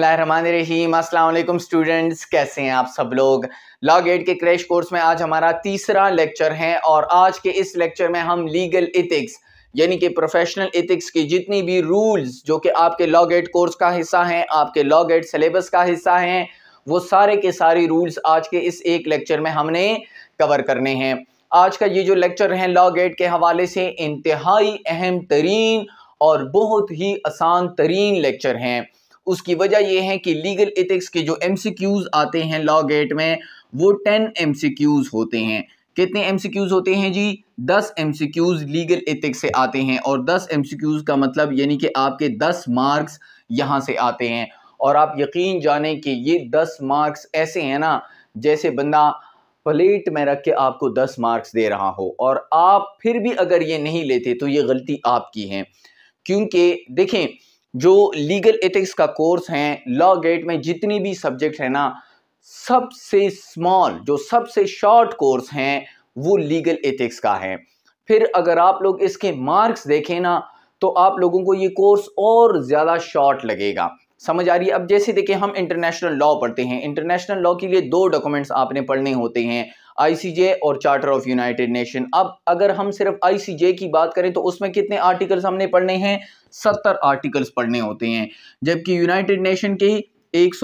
अस्सलाम स्टूडेंट्स कैसे हैं आप सब लोग लॉ गेट के क्रैश कोर्स में आज हमारा तीसरा लेक्चर है और आज के इस लेक्चर में हम लीगल इथिक्स यानी कि प्रोफेशनल इथिक्स की जितनी भी रूल्स जो कि आपके लॉ गेट कोर्स का हिस्सा हैं आपके लॉ गेट सिलेबस का हिस्सा हैं वो सारे के सारे रूल्स आज के इस एक लेक्चर में हमने कवर करने हैं आज का ये जो लेक्चर है लॉ गेट के हवाले से इंतहाई अहम तरीन और बहुत ही आसान तरीन लेक्चर हैं उसकी वजह यह है कि लीगल एथिक्स के जो एम आते हैं लॉ गेट में वो टेन एम होते हैं कितने एम होते हैं जी दस एम लीगल एथिक्स से आते हैं और दस एम का मतलब यानी कि आपके दस मार्क्स यहाँ से आते हैं और आप यकीन जाने कि ये दस मार्क्स ऐसे हैं ना जैसे बंदा प्लेट में रख के आपको दस मार्क्स दे रहा हो और आप फिर भी अगर ये नहीं लेते तो ये गलती आपकी है क्योंकि देखें जो लीगल एथिक्स का कोर्स है लॉ गेट में जितनी भी सब्जेक्ट है ना सबसे स्मॉल जो सबसे शॉर्ट कोर्स हैं वो लीगल एथिक्स का है फिर अगर आप लोग इसके मार्क्स देखें ना तो आप लोगों को ये कोर्स और ज़्यादा शॉर्ट लगेगा समझ आ रही है अब जैसे देखिए हम इंटरनेशनल लॉ पढ़ते हैं इंटरनेशनल लॉ के लिए दो डॉक्यूमेंट्स आपने पढ़ने होते हैं आईसीजे और चार्टर ऑफ यूनाइटेड नेशन अब अगर हम सिर्फ आईसीजे की बात करें तो उसमें कितने आर्टिकल्स हमने पढ़ने हैं सत्तर आर्टिकल्स पढ़ने होते हैं जबकि यूनाइटेड नेशन के एक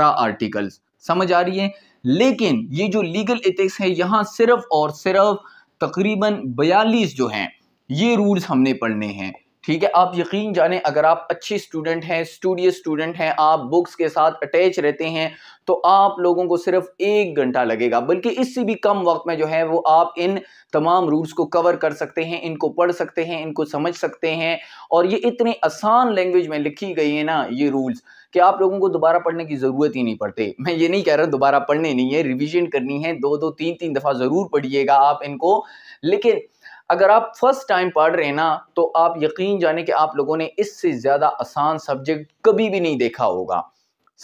आर्टिकल्स समझ आ रही है लेकिन ये जो लीगल इथिक्स है यहाँ सिर्फ और सिर्फ तकरीबन बयालीस जो हैं ये रूल्स हमने पढ़ने हैं ठीक है आप यकीन जाने अगर आप अच्छे स्टूडेंट हैं स्टूडियस स्टूडेंट हैं आप बुक्स के साथ अटैच रहते हैं तो आप लोगों को सिर्फ एक घंटा लगेगा बल्कि इससे भी कम वक्त में जो है वो आप इन तमाम रूल्स को कवर कर सकते हैं इनको पढ़ सकते हैं इनको समझ सकते हैं और ये इतने आसान लैंग्वेज में लिखी गई है ना ये रूल्स कि आप लोगों को दोबारा पढ़ने की ज़रूरत ही नहीं पड़ती मैं ये नहीं कह रहा दोबारा पढ़ने नहीं है रिविजन करनी है दो दो तीन तीन दफ़ा ज़रूर पढ़िएगा आप इनको लेकिन अगर आप फर्स्ट टाइम पढ़ रहे हैं ना तो आप यकीन जाने कि आप लोगों ने इससे ज़्यादा आसान सब्जेक्ट कभी भी नहीं देखा होगा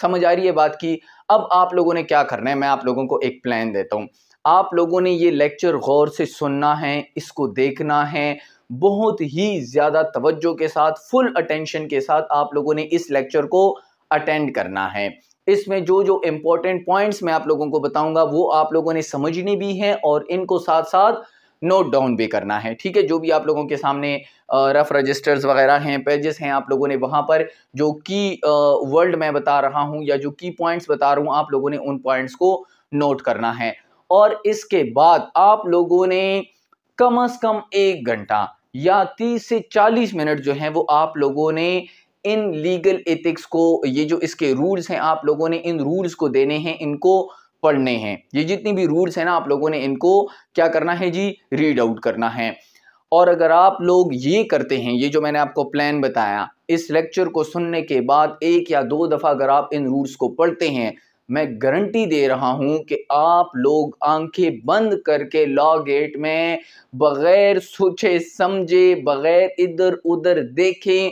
समझ आ रही है बात की अब आप लोगों ने क्या करना है मैं आप लोगों को एक प्लान देता हूँ आप लोगों ने ये लेक्चर गौर से सुनना है इसको देखना है बहुत ही ज़्यादा तवज्जो के साथ फुल अटेंशन के साथ आप लोगों ने इस लेक्चर को अटेंड करना है इसमें जो जो इम्पोर्टेंट पॉइंट्स मैं आप लोगों को बताऊंगा वो आप लोगों ने समझनी भी हैं और इनको साथ साथ नोट डाउन भी करना है ठीक है जो भी आप लोगों के सामने रफ रजिस्टर्स वगैरह हैं पेजेस हैं आप लोगों ने वहाँ पर जो की वर्ल्ड मैं बता रहा हूँ या जो की पॉइंट्स बता रहा हूँ आप लोगों ने उन पॉइंट्स को नोट करना है और इसके बाद आप लोगों ने कम अज कम एक घंटा या तीस से चालीस मिनट जो है वो आप लोगों ने इन लीगल एथिक्स को ये जो इसके रूल्स हैं आप लोगों ने इन रूल्स को देने हैं इनको पढ़ने हैं ये जितनी भी रूल्स हैं ना आप लोगों ने इनको क्या करना है जी रीड आउट करना है और अगर आप लोग ये करते हैं ये जो मैंने आपको प्लान बताया इस लेक्चर को सुनने के बाद एक या दो दफ़ा अगर आप इन रूल्स को पढ़ते हैं मैं गारंटी दे रहा हूं कि आप लोग आंखें बंद करके लॉ गेट में बगैर सोचे समझे बगैर इधर उधर देखें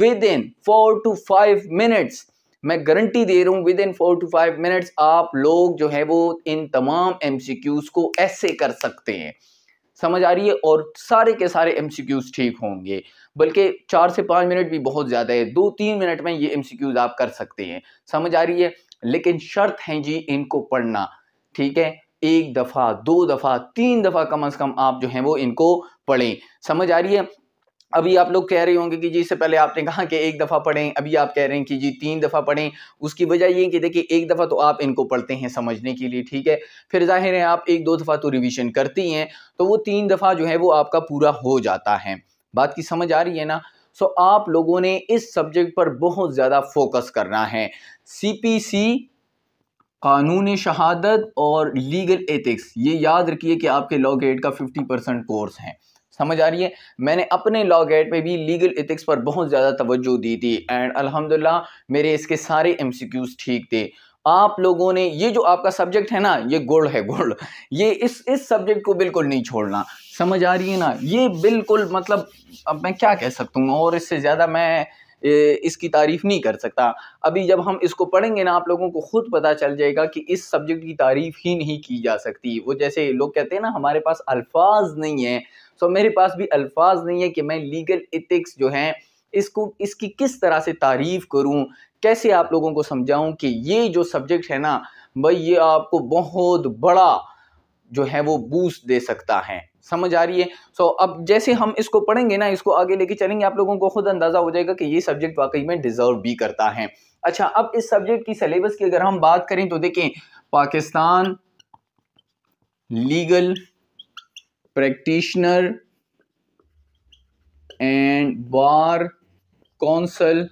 within four to five minutes मैं गारंटी दे रहा हूँ within four to five minutes आप लोग जो है वो इन तमाम एम को ऐसे कर सकते हैं समझ आ रही है और सारे के सारे एम ठीक होंगे बल्कि चार से पाँच मिनट भी बहुत ज़्यादा है दो तीन मिनट में ये एम आप कर सकते हैं समझ आ रही है लेकिन शर्त है जी इनको पढ़ना ठीक है एक दफ़ा दो दफ़ा तीन दफ़ा कम अज़ कम आप जो हैं वो इनको पढ़ें समझ आ रही है अभी आप लोग कह रहे होंगे कि जी इससे पहले आपने कहा कि एक दफ़ा पढ़ें अभी आप कह रहे हैं कि जी तीन दफ़ा पढ़ें उसकी वजह ये कि देखिए एक दफ़ा तो आप इनको पढ़ते हैं समझने के लिए ठीक है फिर जाहिर है आप एक दो दफ़ा तो रिविज़न करती हैं तो वो तीन दफ़ा जो है वो आपका पूरा हो जाता है बात की समझ आ रही है ना सो आप लोगों ने इस सब्जेक्ट पर बहुत ज़्यादा फोकस करना है सी पी सी कानून शहादत और लीगल एथिक्स ये याद रखिए कि आपके लॉ ग्रेड का फिफ्टी परसेंट कोर्स है समझ आ रही है मैंने अपने लॉ गेट पे भी लीगल इथिक्स पर बहुत ज़्यादा तवज्जो दी थी एंड अल्हम्दुलिल्लाह मेरे इसके सारे एम ठीक थे आप लोगों ने ये जो आपका सब्जेक्ट है ना ये गोल्ड है गोल्ड ये इस इस सब्जेक्ट को बिल्कुल नहीं छोड़ना समझ आ रही है ना ये बिल्कुल मतलब अब मैं क्या कह सकता हूँ और इससे ज़्यादा मैं इसकी तारीफ़ नहीं कर सकता अभी जब हम इसको पढ़ेंगे ना आप लोगों को खुद पता चल जाएगा कि इस सब्जेक्ट की तारीफ़ ही नहीं की जा सकती वो जैसे लोग कहते हैं ना हमारे पास अल्फाज नहीं है सो मेरे पास भी अल्फाज नहीं है कि मैं लीगल इथिक्स जो हैं इसको इसकी किस तरह से तारीफ़ करूँ कैसे आप लोगों को समझाऊँ कि ये जो सब्जेक्ट है ना भाई ये आपको बहुत बड़ा जो है वो बूस्ट दे सकता है समझ आ रही है सो अब जैसे हम इसको पढ़ेंगे ना इसको आगे लेके चलेंगे आप लोगों को खुद अंदाज़ा हो जाएगा कि ये सब्जेक्ट वाकई में डिज़र्व भी करता है अच्छा अब इस सब्जेक्ट की सिलेबस की अगर हम बात करें तो देखें Pakistan legal practitioner and bar council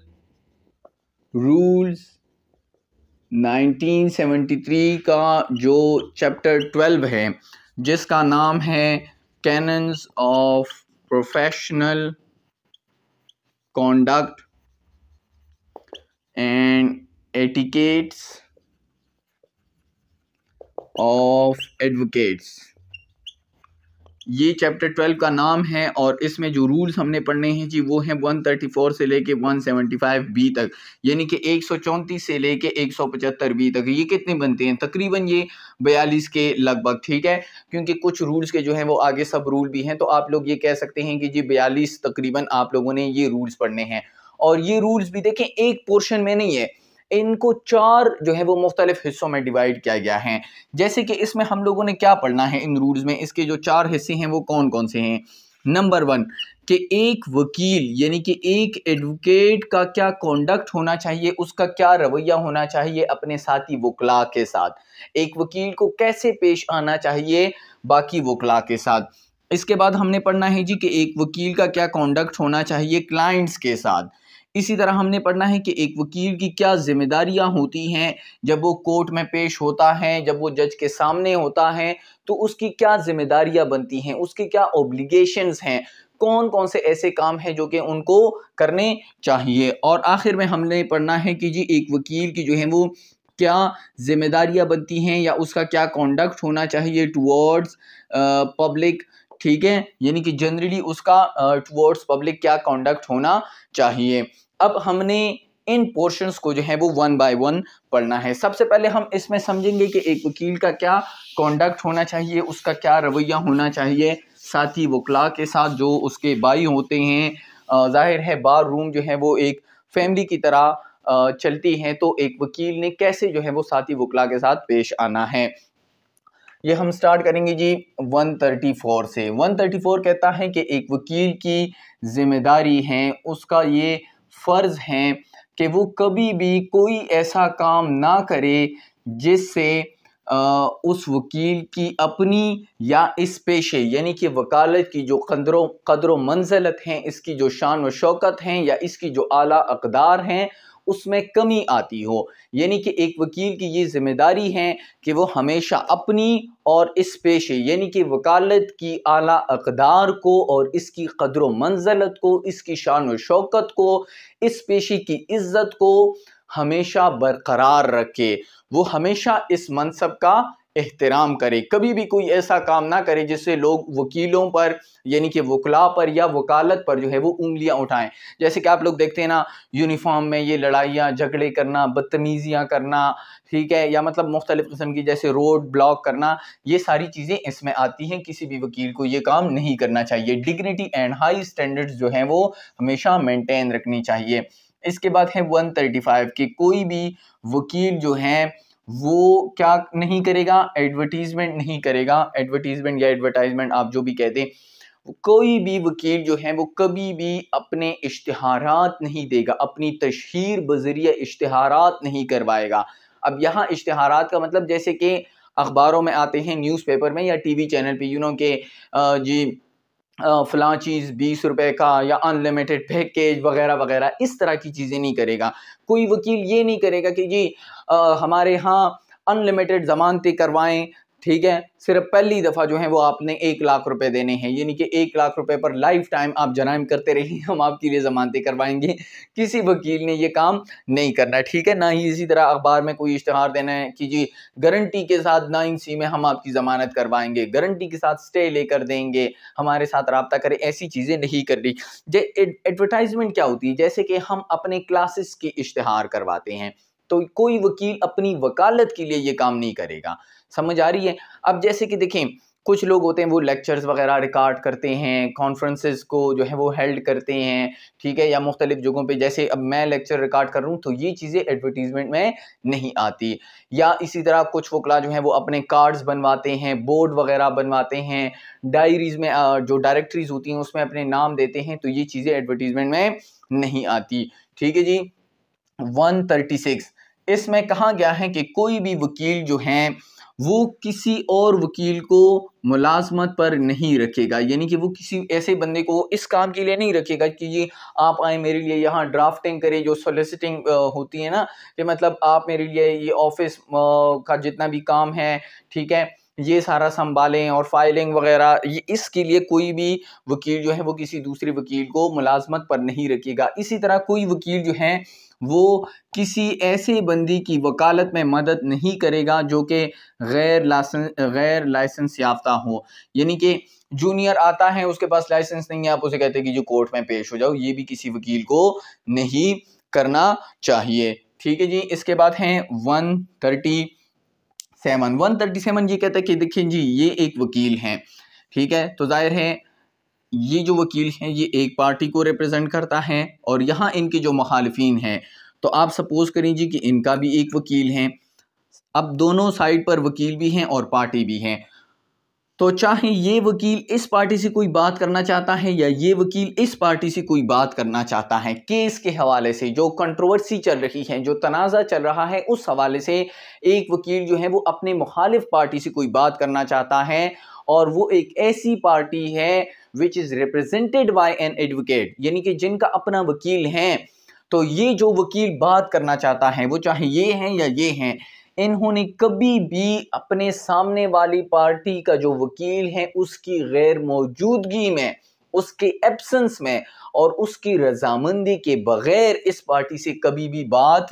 rules 1973 का जो चैप्टर 12 है जिसका नाम है canons of professional conduct and etiquettes of advocates ये चैप्टर ट्वेल्व का नाम है और इसमें जो रूल्स हमने पढ़ने हैं जी वो हैं वन थर्टी फोर से लेके वन सेवेंटी फाइव बी तक यानी कि एक सौ चौंतीस से लेके एक सौ पचहत्तर बी तक ये कितने बनते हैं तकरीबन ये बयालीस के लगभग ठीक है क्योंकि कुछ रूल्स के जो हैं वो आगे सब रूल भी हैं तो आप लोग ये कह सकते हैं कि जी बयालीस तकरीबन आप लोगों ने ये रूल्स पढ़ने हैं और ये रूल्स भी देखें एक पोर्शन में नहीं है इनको चार जो है वो मुख्तलिफ हिस्सों में डिवाइड किया गया है जैसे कि इसमें हम लोगों ने क्या पढ़ना है इन रूल्स में इसके जो चार हिस्से हैं वो कौन कौन से हैं नंबर वन कि एक वकील यानी कि एक एडवोकेट का क्या कॉन्डक्ट होना चाहिए उसका क्या रवैया होना चाहिए अपने साथी वकला के साथ एक वकील को कैसे पेश आना चाहिए बाकी वकला के साथ इसके बाद हमने पढ़ना है जी कि एक वकील का क्या कॉन्डक्ट होना चाहिए क्लाइंट्स के साथ इसी तरह हमने पढ़ना है कि एक वकील की क्या जिम्मेदारियां होती हैं जब वो कोर्ट में पेश होता है जब वो जज के सामने होता है तो उसकी क्या जिम्मेदारियां बनती हैं उसकी क्या ओब्लिगेशंस हैं कौन कौन से ऐसे काम हैं जो कि उनको करने चाहिए और आखिर में हमने पढ़ना है कि जी एक वकील की जो है वो क्या जिम्मेदारियां बनती हैं या उसका क्या कॉन्डक्ट होना चाहिए टूवर्ड्स पब्लिक ठीक है यानी कि जनरली उसका टुवर्ड्स पब्लिक क्या कॉन्डक्ट होना चाहिए अब हमने इन पोर्शंस को जो है वो वन बाय वन पढ़ना है सबसे पहले हम इसमें समझेंगे कि एक वकील का क्या कॉन्डक्ट होना चाहिए उसका क्या रवैया होना चाहिए साथ ही वकला के साथ जो उसके बाई होते हैं जाहिर है बार रूम जो है वो एक फैमिली की तरह चलती है तो एक वकील ने कैसे जो है वो साथी वकला के साथ पेश आना है ये हम स्टार्ट करेंगे जी 134 से 134 कहता है कि एक वकील की जिम्मेदारी है उसका ये फ़र्ज़ है कि वो कभी भी कोई ऐसा काम ना करे जिससे उस वकील की अपनी या इस पेशे यानी कि वकालत की जो कदरों कदर मंजिलत हैं इसकी जो शान व शौकत हैं या इसकी जो आला अकदार हैं उसमें कमी आती हो यानी कि एक वकील की ये जिम्मेदारी है कि वो हमेशा अपनी और इस पेशे यानी कि वकालत की आला अकदार को और इसकी कदर मंजलत को इसकी शान व शौकत को इस पेशे की इज्जत को हमेशा बरकरार रखे वो हमेशा इस मनसब का एहतराम करे कभी भी कोई ऐसा काम ना करे जिससे लोग वकीलों पर यानी कि वकला पर या वकालत पर जो है वो उंगलियां उठाएं जैसे कि आप लोग देखते हैं ना यूनिफॉर्म में ये लड़ाइयाँ झगड़े करना बदतमीज़ियाँ करना ठीक है या मतलब मुख्तलिफ़ किस्म की जैसे रोड ब्लॉक करना ये सारी चीज़ें इसमें आती हैं किसी भी वकील को ये काम नहीं करना चाहिए डिग्निटी एंड हाई स्टैंडर्ड्स जो हैं वो हमेशा मेनटेन रखनी चाहिए इसके बाद है फाइव कि कोई भी वकील जो हैं वो क्या नहीं करेगा एडवर्टीजमेंट नहीं करेगा एडवर्टीजमेंट या एडवर्टाइजमेंट आप जो भी कहते दें कोई भी वकील जो है वो कभी भी अपने इश्तहारात नहीं देगा अपनी तशहर बजरिया इश्तहारात नहीं करवाएगा अब यहाँ इश्तहारात का मतलब जैसे कि अखबारों में आते हैं न्यूज़पेपर में या टीवी चैनल पे यू नो के जी फ़लाँ चीज़ बीस रुपए का या अनलिमिटेड पैकेज वगैरह वगैरह इस तरह की चीज़ें नहीं करेगा कोई वकील ये नहीं करेगा कि जी आ, हमारे यहाँ अनलिमिटेड ज़मानतें करवाएं ठीक है सिर्फ पहली दफ़ा जो है वो आपने एक लाख रुपए देने हैं यानी कि एक लाख रुपए पर लाइफ टाइम आप जराइम करते रहिए हम आपके लिए ज़मानतें करवाएंगे किसी वकील ने ये काम नहीं करना ठीक है ना ही इसी तरह अखबार में कोई इश्तहार देना है कि जी गारंटी के साथ ना इन सी में हम आपकी ज़मानत करवाएंगे गारंटी के साथ स्टे लेकर देंगे हमारे साथ रबता करें ऐसी चीज़ें नहीं कर रही एडवर्टाइजमेंट क्या होती है जैसे कि हम अपने क्लासेस के इश्तहार करवाते हैं तो कोई वकील अपनी वकालत के लिए ये काम नहीं करेगा समझ आ रही है अब जैसे कि देखें कुछ लोग होते हैं वो लेक्चर्स वगैरह रिकॉर्ड करते हैं कॉन्फ्रेंसेस को जो है वो हेल्ड करते हैं ठीक है या मुख्तलिफ जगहों पे जैसे अब मैं लेक्चर रिकॉर्ड कर रहा हूँ तो ये चीज़ें एडवर्टीज़मेंट में नहीं आती या इसी तरह कुछ वकला जो हैं वो अपने कार्ड्स बनवाते हैं बोर्ड वगैरह बनवाते हैं डायरीज़ में जो डायरेक्टरीज होती हैं उसमें अपने नाम देते हैं तो ये चीज़ें एडवर्टीज़मेंट में नहीं आती ठीक है जी वन थर्टी सिक्स इसमें कहा गया है कि कोई भी वकील जो हैं वो किसी और वकील को मुलाजमत पर नहीं रखेगा यानी कि वो किसी ऐसे बंदे को इस काम के लिए नहीं रखेगा कि ये आप आए मेरे लिए यहाँ ड्राफ्टिंग करें जो सोलिसिटिंग होती है ना कि मतलब आप मेरे लिए ये ऑफिस का जितना भी काम है ठीक है ये सारा संभालें और फाइलिंग वगैरह ये इसके लिए कोई भी वकील जो है वो किसी दूसरे वकील को मुलाजमत पर नहीं रखेगा इसी तरह कोई वकील जो है वो किसी ऐसे बंदी की वकालत में मदद नहीं करेगा जो कि गैर लाइसेंस गैर लाइसेंस याफ्ता हो यानी कि जूनियर आता है उसके पास लाइसेंस नहीं है आप उसे कहते हैं कि जो कोर्ट में पेश हो जाओ ये भी किसी वकील को नहीं करना चाहिए ठीक है जी इसके बाद हैं one thirty seven one thirty seven ये कहते हैं कि देखिए जी ये एक वकील हैं ठीक है तो जाहिर है ये जो वकील हैं ये एक पार्टी को रिप्रेजेंट करता है और यहाँ इनके जो मुखालफी हैं तो आप सपोज़ करें जी कि इनका भी एक वकील हैं अब दोनों साइड पर वकील भी हैं और पार्टी भी हैं तो चाहे ये वकील इस पार्टी से कोई बात करना चाहता है या ये वकील इस पार्टी से कोई बात करना चाहता है केस के हवाले से जो कंट्रोवर्सी चल रही है जो तनाज़ा चल रहा है उस हवाले से एक वकील जो है वो अपने मुखालिफ पार्टी से कोई बात करना चाहता है और वो एक ऐसी पार्टी है which is represented by an advocate यानी कि जिनका अपना वकील है तो ये जो वकील बात करना चाहता है वो चाहे ये हैं या ये हैं इन्होंने कभी भी अपने सामने वाली पार्टी का जो वकील है उसकी गैर मौजूदगी में उसके एब्सेंस में और उसकी रजामंदी के बगैर इस पार्टी से कभी भी बात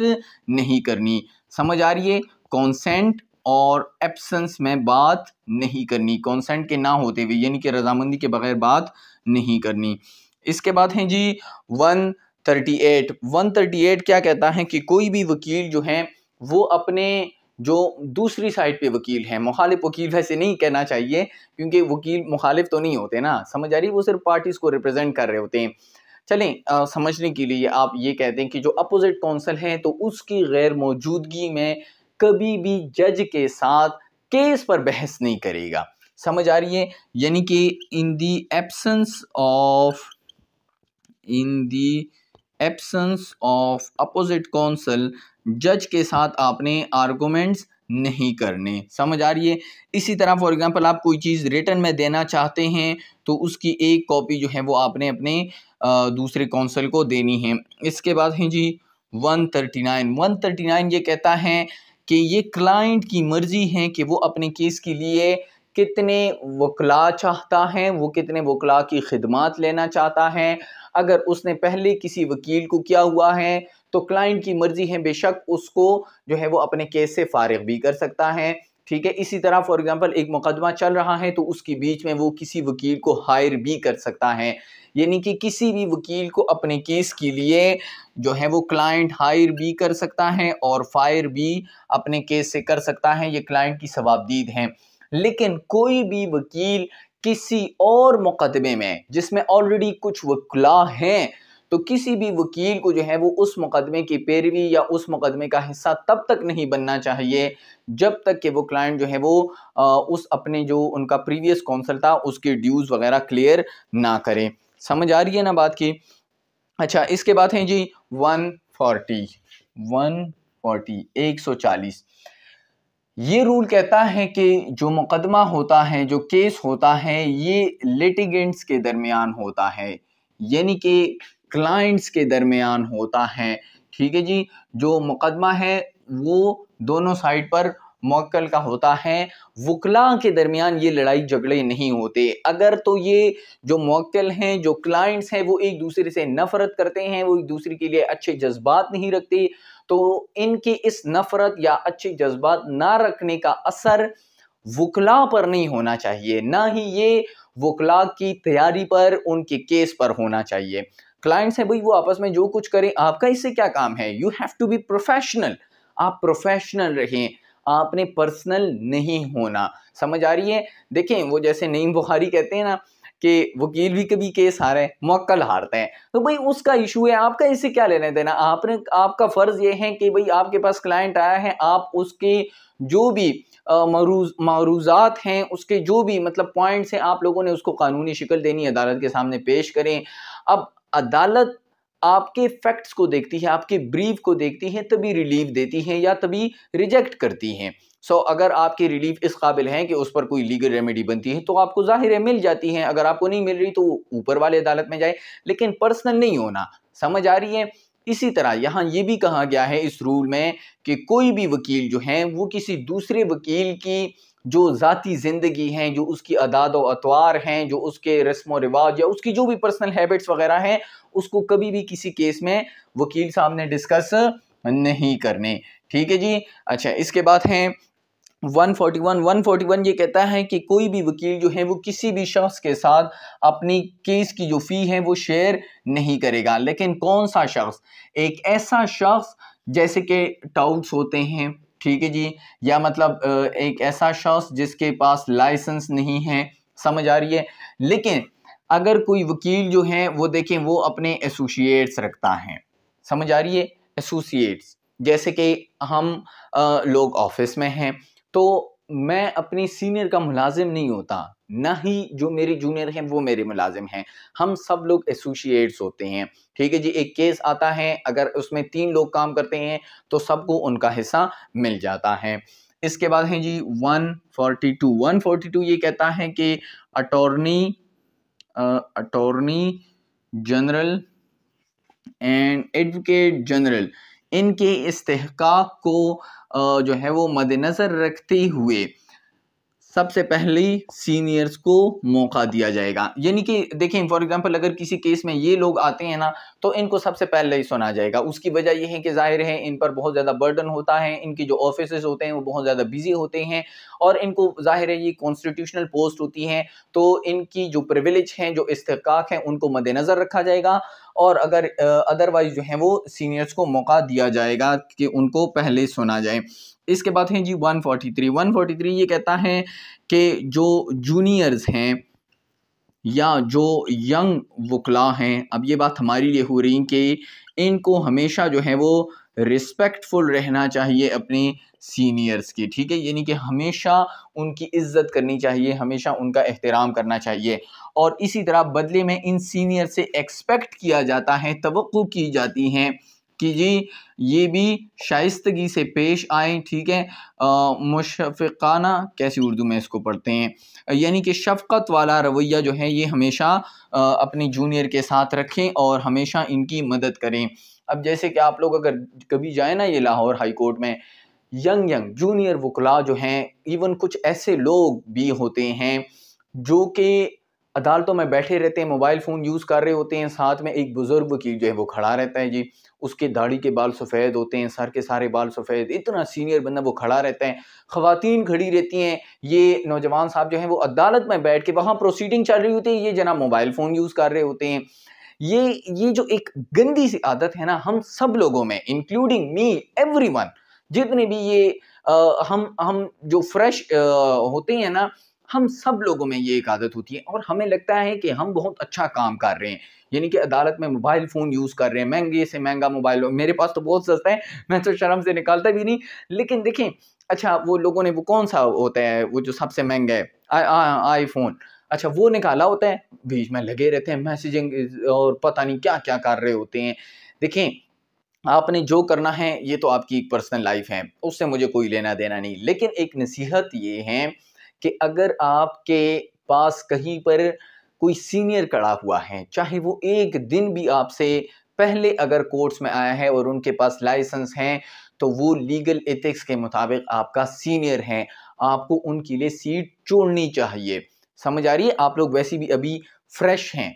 नहीं करनी समझ आ रही है कॉन्सेंट और एब्सेंस में बात नहीं करनी कॉन्सेंट के ना होते हुए यानी कि रजामंदी के बगैर बात नहीं करनी इसके बाद हैं जी one thirty eight one thirty eight क्या कहता है कि कोई भी वकील जो है वो अपने जो दूसरी साइड पे वकील हैं मुखालिफ वकील वैसे नहीं कहना चाहिए क्योंकि वकील मुखालिफ तो नहीं होते ना समझ आ रही वो सिर्फ पार्टीज़ को रिप्रेजेंट कर रहे होते हैं चलें आ, समझने के लिए आप ये कहते हैं कि जो अपोजिट कौंसल हैं तो उसकी गैर मौजूदगी में कभी भी जज के साथ केस पर बहस नहीं करेगा समझ आ रही है यानी कि in the absence of in the absence of opposite counsel जज के साथ आपने आर्गूमेंट्स नहीं करने समझ आ रही है इसी तरह फॉर एग्जांपल आप कोई चीज़ रिटर्न में देना चाहते हैं तो उसकी एक कॉपी जो है वो आपने अपने दूसरे कौंसल को देनी है इसके बाद है जी 139 139 ये कहता है कि ये क्लाइंट की मर्ज़ी है कि वो अपने केस के लिए कितने वकला चाहता है वो कितने वकला की खदमात लेना चाहता है अगर उसने पहले किसी वकील को किया हुआ है तो क्लाइंट की मर्ज़ी है बेशक उसको जो है वो अपने केस से फ़ारग़ भी कर सकता है ठीक है इसी तरह फॉर एग्जांपल एक मुकदमा चल रहा है तो उसके बीच में वो किसी वकील को हायर भी कर सकता है यानी कि किसी भी वकील को अपने केस के लिए जो है वो क्लाइंट हायर भी कर सकता है और फायर भी अपने केस से कर सकता है ये क्लाइंट की सवाबदीद है लेकिन कोई भी वकील किसी और मुकदमे में जिसमें ऑलरेडी कुछ वकला हैं तो किसी भी वकील को जो है वो उस मुकदमे की पैरवी या उस मुकदमे का हिस्सा तब तक नहीं बनना चाहिए जब तक कि वो क्लाइंट जो है वो आ, उस अपने जो उनका प्रीवियस कौंसल था उसके ड्यूज़ वगैरह क्लियर ना करें समझ आ रही है ना बात की अच्छा इसके बाद है जी वन फोर्टी वन फोर्टी एक सौ चालीस ये रूल कहता है कि जो मुकदमा होता है जो केस होता है ये लिटिगेंट्स के दरमियान होता है यानी कि क्लाइंट्स के दरमियान होता है ठीक है जी जो मुकदमा है वो दोनों साइड पर मोक्ल का होता है वकला के दरमियान ये लड़ाई झगड़े नहीं होते अगर तो ये जो मोक्ल हैं जो क्लाइंट्स हैं वो एक दूसरे से नफरत करते हैं वो एक दूसरे के लिए अच्छे जज्बात नहीं रखते तो इनकी इस नफरत या अच्छे जज्बात ना रखने का असर वकला पर नहीं होना चाहिए ना ही ये वकला की तैयारी पर उनके केस पर होना चाहिए क्लाइंट्स हैं भाई वो आपस में जो कुछ करें आपका इससे क्या काम है you have to be professional आप प्रोफेशनल रहें आपने पर्सनल नहीं होना समझ आ रही है देखें वो जैसे नईम बुखारी कहते हैं ना कि वकील भी कभी केस हारे हैं मक्कल हारते हैं तो भाई उसका इशू है आपका इसे क्या लेना देना आपने आपका फ़र्ज़ ये है कि भाई आपके पास क्लाइंट आया है आप उसके जो भी मरूज़ात हैं उसके जो भी मतलब पॉइंट्स हैं आप लोगों ने उसको कानूनी शिकल देनी अदालत के सामने पेश करें अब अदालत आपके फैक्ट्स को देखती है आपके ब्रीफ को देखती है तभी रिलीफ देती है या तभी रिजेक्ट करती हैं सो so, अगर आपकी रिलीफ इस काबिल हैं कि उस पर कोई लीगल रेमेडी बनती है तो आपको जाहिर है मिल जाती हैं अगर आपको नहीं मिल रही तो ऊपर वाले अदालत में जाए लेकिन पर्सनल नहीं होना समझ आ रही है इसी तरह यहाँ ये भी कहा गया है इस रूल में कि कोई भी वकील जो हैं वो किसी दूसरे वकील की जो ज़ाती ज़िंदगी हैं जो उसकी अदाद व अतवार हैं जो उसके रस्म व रिवाज या उसकी जो भी पर्सनल हैबिट्स वगैरह हैं उसको कभी भी किसी केस में वकील साहब ने डिस्कस नहीं करने ठीक है जी अच्छा इसके बाद हैं 141 141 ये कहता है कि कोई भी वकील जो है वो किसी भी शख्स के साथ अपनी केस की जो फ़ी है वो शेयर नहीं करेगा लेकिन कौन सा शख्स एक ऐसा शख्स जैसे कि टाउट्स होते हैं ठीक है जी या मतलब एक ऐसा शख्स जिसके पास लाइसेंस नहीं है समझ आ रही है लेकिन अगर कोई वकील जो है वो देखें वो अपने एसोसिएट्स रखता है समझ आ रही है एसोसिएट्स जैसे कि हम आ, लोग ऑफिस में हैं तो मैं अपनी सीनियर का मुलाजिम नहीं होता ना ही जो मेरे जूनियर हैं वो मेरे मुलाजिम हैं हम सब लोग एसोसिएट्स होते हैं ठीक है जी एक केस आता है अगर उसमें तीन लोग काम करते हैं तो सबको उनका हिस्सा मिल जाता है इसके बाद है जी 142 142 ये कहता है कि attorney attorney general and advocate general इनके इस्तेहकाक को जो है वो मद्नज़र रखते हुए सबसे पहले सीनियर्स को मौका दिया जाएगा यानी कि देखें फॉर एग्जांपल अगर किसी केस में ये लोग आते हैं ना तो इनको सबसे पहले ही सुना जाएगा उसकी वजह यह है कि जाहिर है इन पर बहुत ज़्यादा बर्डन होता है इनके जो ऑफिस होते हैं वो बहुत ज़्यादा बिजी होते हैं और इनको जाहिर है ये कॉन्स्टिट्यूशनल पोस्ट होती हैं तो इनकी जो प्रिविलेज हैं जो इसक हैं उनको मद्देनज़र रखा जाएगा और अगर अदरवाइज़ जो है वो सीनियर्स को मौका दिया जाएगा कि उनको पहले सुना जाए इसके बाद है जी 143 143 ये कहता है कि जो जूनियर्स हैं या जो यंग वकला हैं अब ये बात हमारे लिए हो रही कि इनको हमेशा जो है वो रिस्पेक्टफुल रहना चाहिए अपने सीनियर्स की ठीक है यानी कि हमेशा उनकी इज्जत करनी चाहिए हमेशा उनका एहतराम करना चाहिए और इसी तरह बदले में इन सीनियर से एक्सपेक्ट किया जाता है तो की जाती हैं कि जी ये भी शाइस्तगी से पेश आए ठीक है मुशफ़ाना कैसी उर्दू में इसको पढ़ते हैं यानी कि शफ़क़त वाला रवैया जो है ये हमेशा आ, अपने जूनियर के साथ रखें और हमेशा इनकी मदद करें अब जैसे कि आप लोग अगर कभी जाए ना ये लाहौर हाई कोर्ट में यंग यंग जूनियर वकला जो हैं इवन कुछ ऐसे लोग भी होते हैं जो कि अदालतों में बैठे रहते हैं मोबाइल फ़ोन यूज़ कर रहे होते हैं साथ में एक बुज़ुर्ग की जो है वो खड़ा रहता है जी उसके दाढ़ी के बाल सफ़ेद होते हैं सर के सारे बाल सफ़ेद इतना सीनियर बंदा वो खड़ा रहता है ख़वान खड़ी रहती हैं ये नौजवान साहब जो हैं वो अदालत में बैठ के वहाँ प्रोसीडिंग चल रही होती है ये जना मोबाइल फ़ोन यूज़ कर रहे होते हैं ये ये जो एक गंदी सी आदत है ना हम सब लोगों में इंक्लूडिंग मी एवरी जितने भी ये आ, हम हम जो फ्रेश आ, होते हैं ना हम सब लोगों में ये एक आदत होती है और हमें लगता है कि हम बहुत अच्छा काम कर रहे हैं यानी कि अदालत में मोबाइल फ़ोन यूज़ कर रहे हैं महंगे से महंगा मोबाइल मेरे पास तो बहुत सस्ता है मैं तो शर्म से निकालता भी नहीं लेकिन देखें अच्छा वो लोगों ने वो कौन सा होता है वो जो सबसे महंगा है आईफोन अच्छा वो निकाला होता है बीच में लगे रहते हैं मैसेजिंग और पता नहीं क्या क्या कर रहे होते हैं देखें आपने जो करना है ये तो आपकी एक पर्सनल लाइफ है उससे मुझे कोई लेना देना नहीं लेकिन एक नसीहत ये है कि अगर आपके पास कहीं पर कोई सीनियर कड़ा हुआ है चाहे वो एक दिन भी आपसे पहले अगर कोर्ट्स में आया है और उनके पास लाइसेंस हैं तो वो लीगल एथिक्स के मुताबिक आपका सीनियर हैं आपको उनके लिए सीट छोड़नी चाहिए समझ आ रही है आप लोग वैसे भी अभी फ्रेश हैं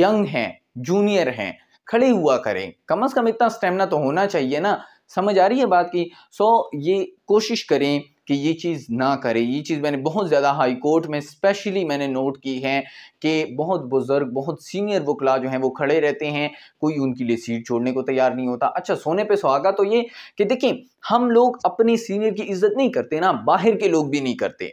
यंग हैं जूनियर हैं खड़े हुआ करें कम अज़ कम इतना स्टेमिना तो होना चाहिए ना समझ आ रही है बात की सो ये कोशिश करें कि ये चीज़ ना करें ये चीज़ मैंने बहुत ज़्यादा हाई कोर्ट में स्पेशली मैंने नोट की है कि बहुत बुज़ुर्ग बहुत सीनियर वकला जो हैं वो खड़े रहते हैं कोई उनके लिए सीट छोड़ने को तैयार नहीं होता अच्छा सोने पे सुहागा तो ये कि देखिए हम लोग अपने सीनियर की इज्जत नहीं करते ना बाहर के लोग भी नहीं करते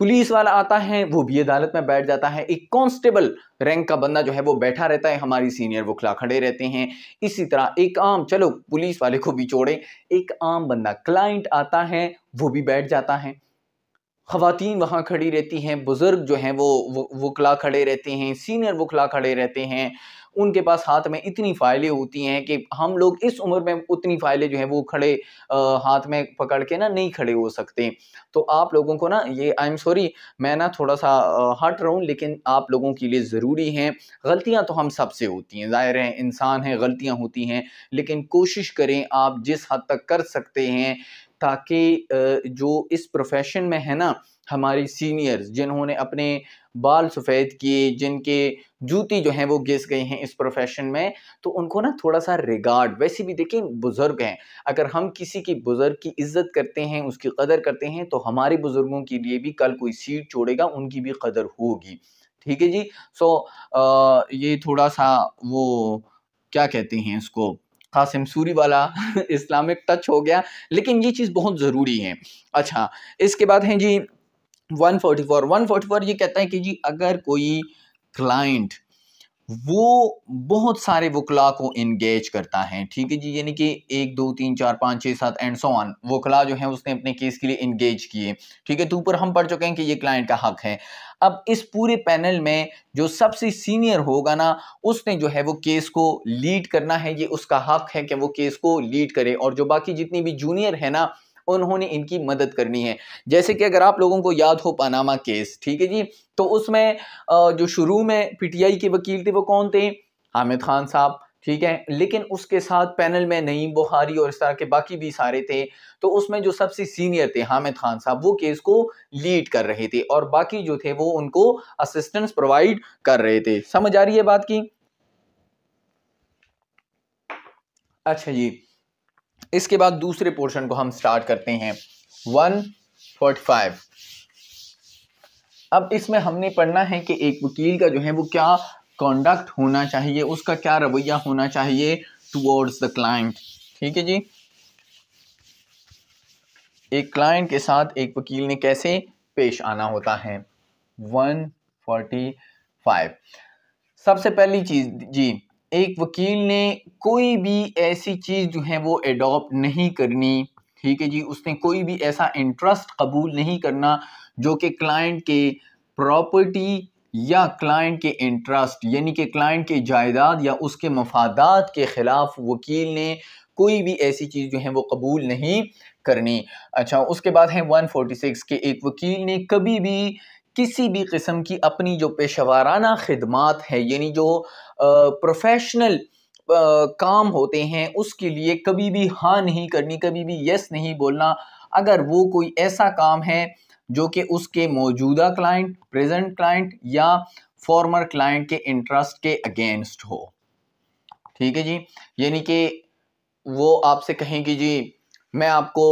पुलिस वाला आता है वो भी अदालत में बैठ जाता है एक कांस्टेबल रैंक का बंदा जो है वो बैठा रहता है हमारी सीनियर वकला खड़े रहते हैं इसी तरह एक आम चलो पुलिस वाले को भी छोड़े एक आम बंदा क्लाइंट आता है वो भी बैठ जाता है खातन वहाँ खड़ी रहती हैं बुज़ुर्ग जो हैं वो वकला खड़े रहते हैं सीनियर वकला खड़े रहते हैं उनके पास हाथ में इतनी फाइलें होती हैं कि हम लोग इस उम्र में उतनी फाइलें जो हैं वो खड़े आ, हाथ में पकड़ के ना नहीं खड़े हो सकते तो आप लोगों को ना ये आई एम सॉरी मैं ना थोड़ा सा हट रहा हूँ लेकिन आप लोगों के लिए ज़रूरी हैं गलतियाँ तो हम सबसे होती हैं ज़ाहिर है इंसान हैं गलतियाँ होती हैं लेकिन कोशिश करें आप जिस हद तक कर सकते हैं ताकि जो इस प्रोफेशन में है ना हमारी सीनियर्स जिन्होंने अपने बाल सफ़ेद किए जिनके जूती जो हैं वो घिस गए हैं इस प्रोफेशन में तो उनको ना थोड़ा सा रिगार्ड वैसे भी देखिए बुज़ुर्ग हैं अगर हम किसी की बुज़ुर्ग की इज्जत करते हैं उसकी कदर करते हैं तो हमारे बुज़ुर्गों के लिए भी कल कोई सीट छोड़ेगा उनकी भी कदर होगी ठीक है जी सो आ, ये थोड़ा सा वो क्या कहते हैं इसको कासिम सूरी वाला इस्लामिक टच हो गया लेकिन ये चीज़ बहुत ज़रूरी है अच्छा इसके बाद है जी 144 144 ये कहता है कि जी अगर कोई क्लाइंट वो बहुत सारे वकला को इंगेज करता है ठीक है जी यानी कि एक दो तीन चार पाँच छः सात एंड सो ऑन वकला जो है उसने अपने केस के लिए इंगेज किए ठीक है तो ऊपर हम पढ़ चुके हैं कि ये क्लाइंट का हक है अब इस पूरे पैनल में जो सबसे सीनियर होगा ना उसने जो है वो केस को लीड करना है ये उसका हक है कि वो केस को लीड करे और जो बाकी जितनी भी जूनियर है ना उन्होंने इनकी मदद करनी है जैसे कि अगर आप लोगों को याद हो पानामा केस ठीक है जी तो उसमें जो शुरू में पीटीआई के वकील थे वो कौन थे हामिद खान साहब ठीक है लेकिन उसके साथ पैनल में नईम बुखारी और इस तरह के बाकी भी सारे थे तो उसमें जो सबसे सीनियर थे हामिद खान साहब वो केस को लीड कर रहे थे और बाकी जो थे वो उनको असिस्टेंस प्रोवाइड कर रहे थे समझ आ रही है बात की अच्छा जी इसके बाद दूसरे पोर्शन को हम स्टार्ट करते हैं वन फोर्टी फाइव अब इसमें हमने पढ़ना है कि एक वकील का जो है वो क्या कॉन्डक्ट होना चाहिए उसका क्या रवैया होना चाहिए टूवर्ड्स द क्लाइंट ठीक है जी एक क्लाइंट के साथ एक वकील ने कैसे पेश आना होता है वन फोर्टी फाइव सबसे पहली चीज़ जी एक वकील ने कोई भी ऐसी चीज़ जो है वो एडॉप्ट नहीं करनी ठीक है जी उसने कोई भी ऐसा इंटरेस्ट कबूल नहीं करना जो कि क्लाइंट के प्रॉपर्टी या क्लाइंट के इंटरेस्ट यानी कि क्लाइंट के जायदाद या उसके मफादात के ख़िलाफ़ वकील ने कोई भी ऐसी चीज़ जो है वो कबूल नहीं करनी अच्छा उसके बाद है 146 के एक वकील ने कभी भी किसी भी किस्म की अपनी जो पेशवाराना खदमात है यानी जो प्रोफेशनल काम होते हैं उसके लिए कभी भी हाँ नहीं करनी कभी भी यस नहीं बोलना अगर वो कोई ऐसा काम है जो कि उसके मौजूदा क्लाइंट प्रेजेंट क्लाइंट या फॉर्मर क्लाइंट के इंटरेस्ट के अगेंस्ट हो ठीक है जी यानी कि वो आपसे कहें कि जी मैं आपको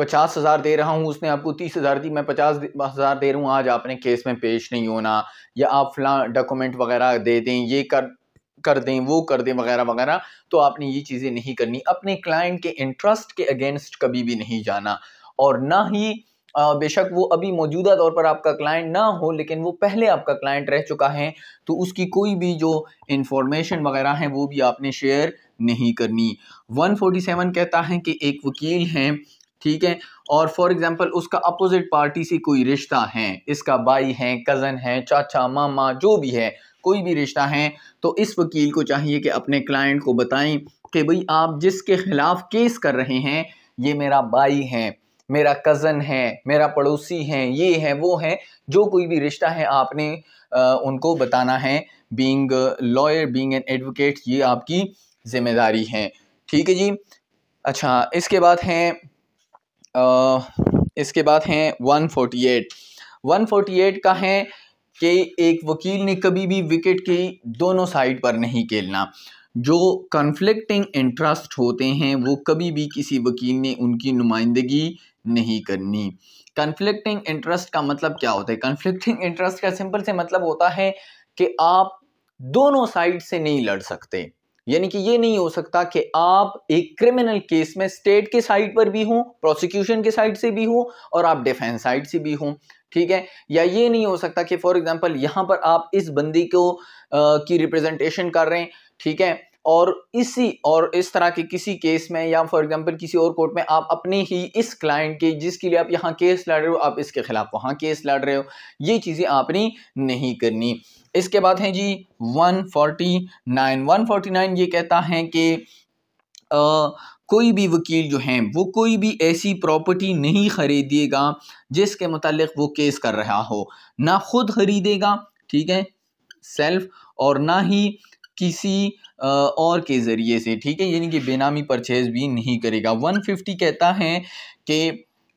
पचास हज़ार दे रहा हूँ उसने आपको तीस हज़ार दी मैं पचास हज़ार दे रहा हूँ आज आपने केस में पेश नहीं होना या आप फला डॉक्यूमेंट वगैरह दे दें ये कर कर दें वो कर दें वगैरह वगैरह तो आपने ये चीज़ें नहीं करनी अपने क्लाइंट के इंटरेस्ट के अगेंस्ट कभी भी नहीं जाना और ना ही बेशक वो अभी मौजूदा तौर पर आपका क्लाइंट ना हो लेकिन वो पहले आपका क्लाइंट रह चुका है तो उसकी कोई भी जो इन्फॉर्मेशन वगैरह है वो भी आपने शेयर नहीं करनी 147 कहता है कि एक वकील हैं ठीक है और फॉर एग्जांपल उसका अपोजिट पार्टी से कोई रिश्ता है इसका भाई है कज़न है चाचा मामा जो भी है कोई भी रिश्ता है तो इस वकील को चाहिए कि अपने क्लाइंट को बताएं कि भाई आप जिसके ख़िलाफ़ केस कर रहे हैं ये मेरा भाई है मेरा कज़न है मेरा पड़ोसी है ये है वो है जो कोई भी रिश्ता है आपने आ, उनको बताना है being lawyer being an advocate ये आपकी ज़िम्मेदारी है ठीक है जी अच्छा इसके बाद हैं इसके बाद हैं 148 148 का है कि एक वकील ने कभी भी विकेट की दोनों साइड पर नहीं खेलना जो कन्फ्लिक्टिंग इंटरेस्ट होते हैं वो कभी भी किसी वकील ने उनकी नुमाइंदगी नहीं करनी कन्फ्लिक्टिंग इंटरेस्ट का मतलब क्या होता है कन्फ्लिक्टिंग इंटरेस्ट का सिंपल से मतलब होता है कि आप दोनों साइड से नहीं लड़ सकते यानी कि ये नहीं हो सकता कि आप एक क्रिमिनल केस में स्टेट के साइड पर भी हों प्रोसिक्यूशन के साइड से भी हों और आप डिफेंस साइड से भी हों ठीक है या ये नहीं हो सकता कि फॉर एग्जांपल यहाँ पर आप इस बंदी को आ, की रिप्रेजेंटेशन कर रहे हैं ठीक है और इसी और इस तरह के किसी केस में या फॉर एग्जांपल किसी और कोर्ट में आप अपने ही इस क्लाइंट के जिसके लिए आप यहाँ केस लड़ रहे हो आप इसके खिलाफ वहाँ केस लड़ रहे हो ये चीज़ें आपने नहीं करनी इसके बाद है जी one forty nine one forty nine ये कहता है कि कोई भी वकील जो हैं वो कोई भी ऐसी प्रॉपर्टी नहीं ख़रीदेगा जिसके मतलब वो केस कर रहा हो ना खुद ख़रीदेगा ठीक है सेल्फ और ना ही किसी और के ज़रिए से ठीक है यानी कि बेनामी परचेज़ भी नहीं करेगा 150 कहता है कि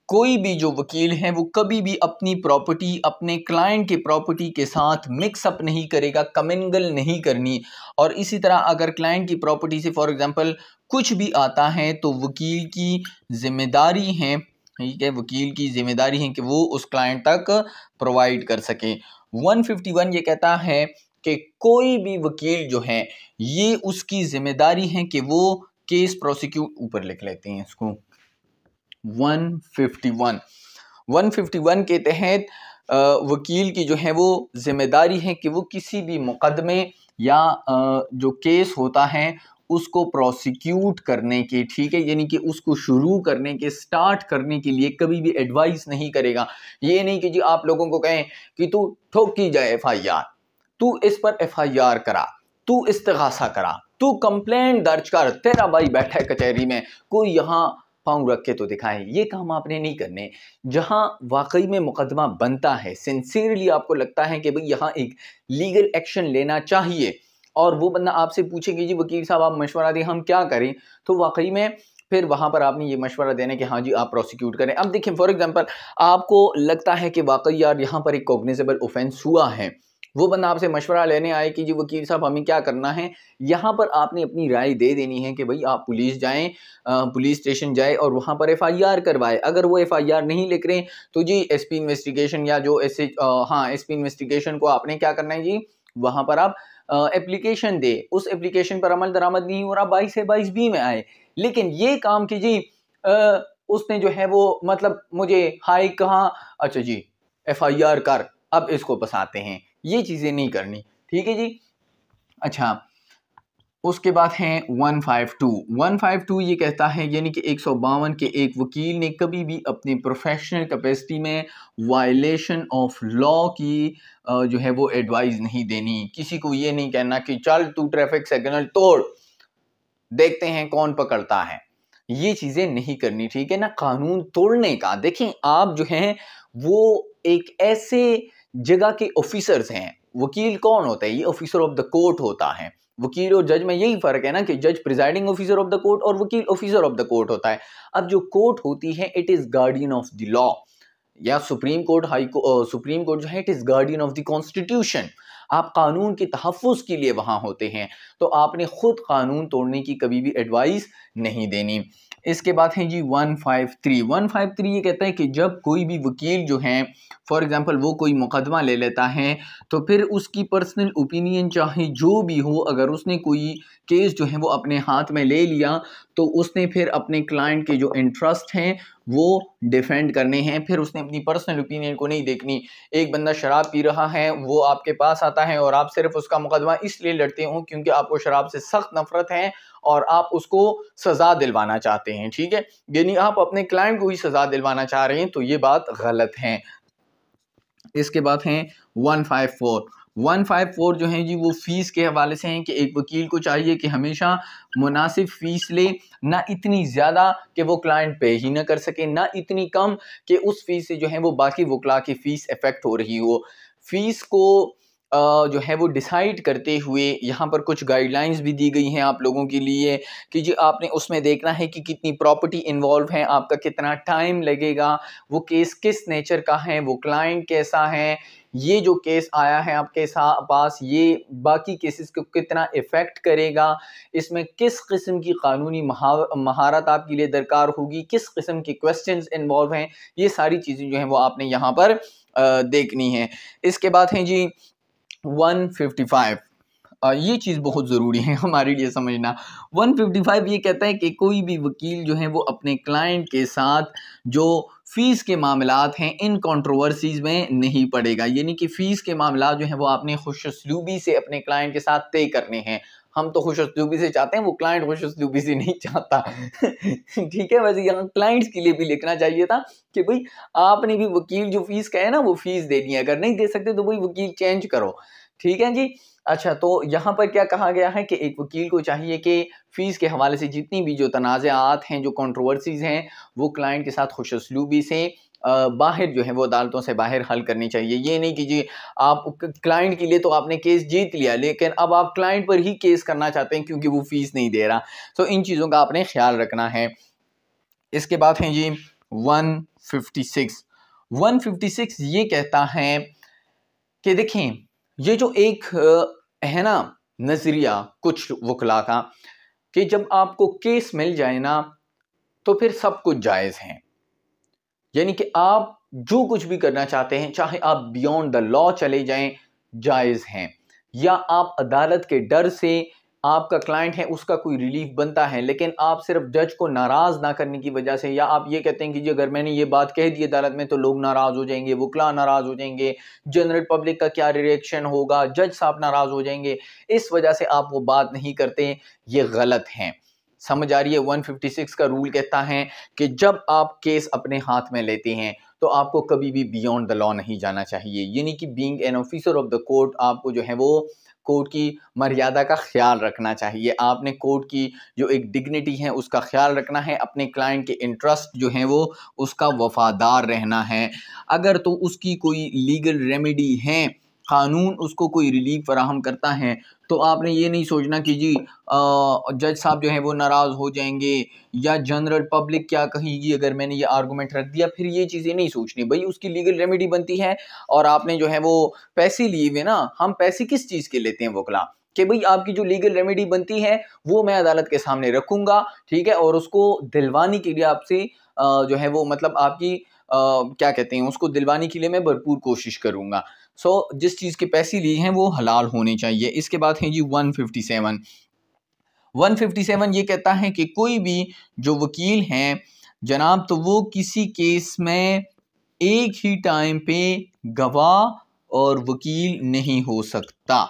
कोई भी जो वकील हैं वो कभी भी अपनी प्रॉपर्टी अपने क्लाइंट के प्रॉपर्टी के साथ मिक्सअप नहीं करेगा कमेंगल नहीं करनी और इसी तरह अगर क्लाइंट की प्रॉपर्टी से फॉर एग्ज़ाम्पल कुछ भी आता है तो वकील की जिम्मेदारी है ठीक है वकील की जिम्मेदारी है कि वो उस क्लाइंट तक प्रोवाइड कर सके 151 ये कहता है कि कोई भी वकील जो है ये उसकी जिम्मेदारी है कि वो केस प्रोसिक्यूट ऊपर लिख लेते हैं इसको 151 के तहत वकील की जो है वो जिम्मेदारी है कि वो किसी भी मुकदमे या जो केस होता है उसको प्रोसिक्यूट करने के ठीक है यानी कि उसको शुरू करने के स्टार्ट करने के लिए कभी भी एडवाइस नहीं करेगा ये नहीं कि जी आप लोगों को कहें कि तू ठोकी जाए एफ आई आर तू इस पर एफ आई आर करा तू इस्तगासा करा तू कंप्लेंट दर्ज कर तेरा भाई बैठा है कचहरी में कोई यहाँ पाँव रख के तो दिखाएं ये काम आपने नहीं करने जहाँ वाकई में मुकदमा बनता है सिंसियरली आपको लगता है कि भाई यहाँ एक लीगल एक्शन लेना चाहिए और वो बंदा आपसे पूछे कि जी वकील साहब आप मशवरा दें हम क्या करें तो वाकई में फिर वहाँ पर आपने ये मशवरा देना कि हाँ जी आप प्रोसिक्यूट करें अब देखिए फॉर एग्ज़ाम्पल आपको लगता है कि वाकई यार यहाँ पर एक कॉग्निजेबल ऑफेंस हुआ है वो बंदा आपसे मशवरा लेने आए कि जी वकील साहब हमें क्या करना है यहाँ पर आपने अपनी राय दे देनी है कि भाई आप पुलिस जाएँ पुलिस स्टेशन जाए और वहाँ पर एफ़ आई आर करवाए अगर वो एफ़ आई आर नहीं लिख रहे तो जी एस पी इन्वेस्टिगेशन या जो एस एच हाँ एस पी इन्वेस्टिगेशन को आपने क्या करना है जी वहाँ पर आप एप्लीकेशन दे उस एप्लीकेशन पर अमल दरामद नहीं हो रहा बाईस है बाईस बी में आए लेकिन ये काम कि जी उसने जो है वो मतलब मुझे हाई कहाँ अच्छा जी एफ आई आर कर अब इसको बसाते हैं ये चीज़ें नहीं करनी ठीक है जी अच्छा उसके बाद है 152 152 ये कहता है यानी कि एक के एक वकील ने कभी भी अपने प्रोफेशनल कैपेसिटी में वायलेशन ऑफ लॉ की जो है वो एडवाइस नहीं देनी किसी को ये नहीं कहना कि चल तू ट्रैफिक सिग्नल तोड़ देखते हैं कौन पकड़ता है ये चीज़ें नहीं करनी ठीक है ना कानून तोड़ने का देखें आप जो हैं वो एक ऐसे जगह के ऑफिसर्स हैं वकील कौन होता है ये ऑफिसर ऑफ द कोर्ट होता है वकील और जज में यही फ़र्क है ना कि जज presiding officer of the court और वकील ऑफिसर ऑफ द कोर्ट होता है अब जो कोर्ट होती है it is guardian of the law या सुप्रीम कोर्ट हाई को, सुप्रीम कोर्ट जो है it is guardian of the constitution आप कानून के तहफ़ के लिए वहाँ होते हैं तो आपने ख़ुद कानून तोड़ने की कभी भी एडवाइस नहीं देनी इसके बाद है जी one five three one five three ये कहता है कि जब कोई भी वकील जो है फॉर एग्ज़ाम्पल वो कोई मुकदमा ले लेता है तो फिर उसकी पर्सनल ओपिनियन चाहे जो भी हो अगर उसने कोई केस जो है वो अपने हाथ में ले लिया तो उसने फिर अपने क्लाइंट के जो इंटरेस्ट हैं वो डिफेंड करने हैं फिर उसने अपनी पर्सनल ओपिनियन को नहीं देखनी एक बंदा शराब पी रहा है वो आपके पास आता है और आप सिर्फ उसका मुकदमा इसलिए लड़ते हो क्योंकि आपको शराब से सख्त नफरत है और आप उसको सज़ा दिलवाना चाहते हैं ठीक है यानी आप अपने क्लाइंट को ही सज़ा दिलवाना चाह रहे हैं तो ये बात गलत है इसके बाद है one five four one five four जो है जी वो फ़ीस के हवाले से हैं कि एक वकील को चाहिए कि हमेशा मुनासिब फ़ीस ले ना इतनी ज़्यादा कि वो क्लाइंट पे ही ना कर सके ना इतनी कम कि उस फ़ीस से जो है वो बाकी वकला की फ़ीस अफेक्ट हो रही हो फीस को जो है वो डिसाइड करते हुए यहाँ पर कुछ गाइडलाइंस भी दी गई हैं आप लोगों के लिए कि जी आपने उसमें देखना है कि कितनी प्रॉपर्टी इन्वॉल्व है आपका कितना टाइम लगेगा वो केस किस नेचर का है वो क्लाइंट कैसा है ये जो केस आया है आपके पास ये बाकी केसेस को कितना इफ़ेक्ट करेगा इसमें किस किस्म की कानूनी महारत आपके लिए दरकार होगी किस किस्म के क्वेश्चंस इन्वॉल्व हैं ये सारी चीज़ें जो हैं वो आपने यहाँ पर देखनी है इसके बाद हैं जी 155 ये चीज़ बहुत ज़रूरी है हमारे लिए समझना 155 ये कहता है कि कोई भी वकील जो है वो अपने क्लाइंट के साथ जो फ़ीस के मामला हैं इन कंट्रोवर्सीज़ में नहीं पड़ेगा यानी कि फ़ीस के मामला जो हैं वो आपने खुश से अपने क्लाइंट के साथ तय करने हैं हम तो खुश से चाहते हैं वो क्लाइंट खुश से नहीं चाहता ठीक है वैसे यहाँ क्लाइंट्स के लिए भी लिखना चाहिए था कि भाई आपने भी वकील जो फीस कहे ना वो फीस देनी है अगर नहीं दे सकते तो भाई वकील चेंज करो ठीक है जी अच्छा तो यहाँ पर क्या कहा गया है कि एक वकील को चाहिए कि फ़ीस के हवाले से जितनी भी जो तनाज़ात हैं जो कंट्रोवर्सीज़ हैं वो क्लाइंट के साथ खुशसलूबी से बाहर जो है वो अदालतों से बाहर हल करनी चाहिए ये नहीं कि जी आप क्लाइंट के लिए तो आपने केस जीत लिया लेकिन अब आप क्लाइंट पर ही केस करना चाहते हैं क्योंकि वो फ़ीस नहीं दे रहा तो इन चीज़ों का आपने ख्याल रखना है इसके बाद हैं जी 156 156 ये कहता है कि देखें ये जो एक है ना नज़रिया कुछ वकला का कि जब आपको केस मिल जाए ना तो फिर सब कुछ जायज़ हैं यानी कि आप जो कुछ भी करना चाहते हैं चाहे आप बियॉन्ड द लॉ चले जाएं जायज़ हैं या आप अदालत के डर से आपका क्लाइंट है उसका कोई रिलीफ बनता है लेकिन आप सिर्फ जज को नाराज़ ना करने की वजह से या आप ये कहते हैं कि जी अगर मैंने ये बात कह दी अदालत में तो लोग नाराज़ हो जाएंगे वकला नाराज़ हो जाएंगे जनरल पब्लिक का क्या रिएक्शन होगा जज साहब नाराज़ हो जाएंगे इस वजह से आप वो बात नहीं करते ये गलत हैं समझ आ रही है 156 का रूल कहता है कि जब आप केस अपने हाथ में लेते हैं तो आपको कभी भी बियॉन्ड द लॉ नहीं जाना चाहिए यानी कि being an officer of the court आपको जो है वो कोर्ट की मर्यादा का ख्याल रखना चाहिए आपने कोर्ट की जो एक डिग्निटी है उसका ख्याल रखना है अपने क्लाइंट के इंटरेस्ट जो है वो उसका वफादार रहना है अगर तो उसकी कोई लीगल रेमेडी है कानून उसको कोई रिलीफ फराहम करता है तो आपने ये नहीं सोचना कि जी जज साहब जो है वो नाराज़ हो जाएंगे या जनरल पब्लिक क्या कहेगी अगर मैंने ये आर्गूमेंट रख दिया फिर ये चीज़ें नहीं सोचनी भाई उसकी लीगल रेमेडी बनती है और आपने जो है वो पैसे लिए हुए ना हम पैसे किस चीज़ के लेते हैं वकला कि भाई आपकी जो लीगल रेमेडी बनती है वो मैं अदालत के सामने रखूँगा ठीक है और उसको दिलवाने के लिए आपसे जो है वो मतलब आपकी आ, क्या कहते हैं उसको दिलवाने के लिए मैं भरपूर कोशिश करूँगा सो जिस चीज़ के पैसे लिए हैं वो हलाल होने चाहिए इसके बाद हैं जी one fifty seven one fifty seven ये कहता है कि कोई भी जो वकील हैं जनाब तो वो किसी केस में एक ही टाइम पे गवाह और वकील नहीं हो सकता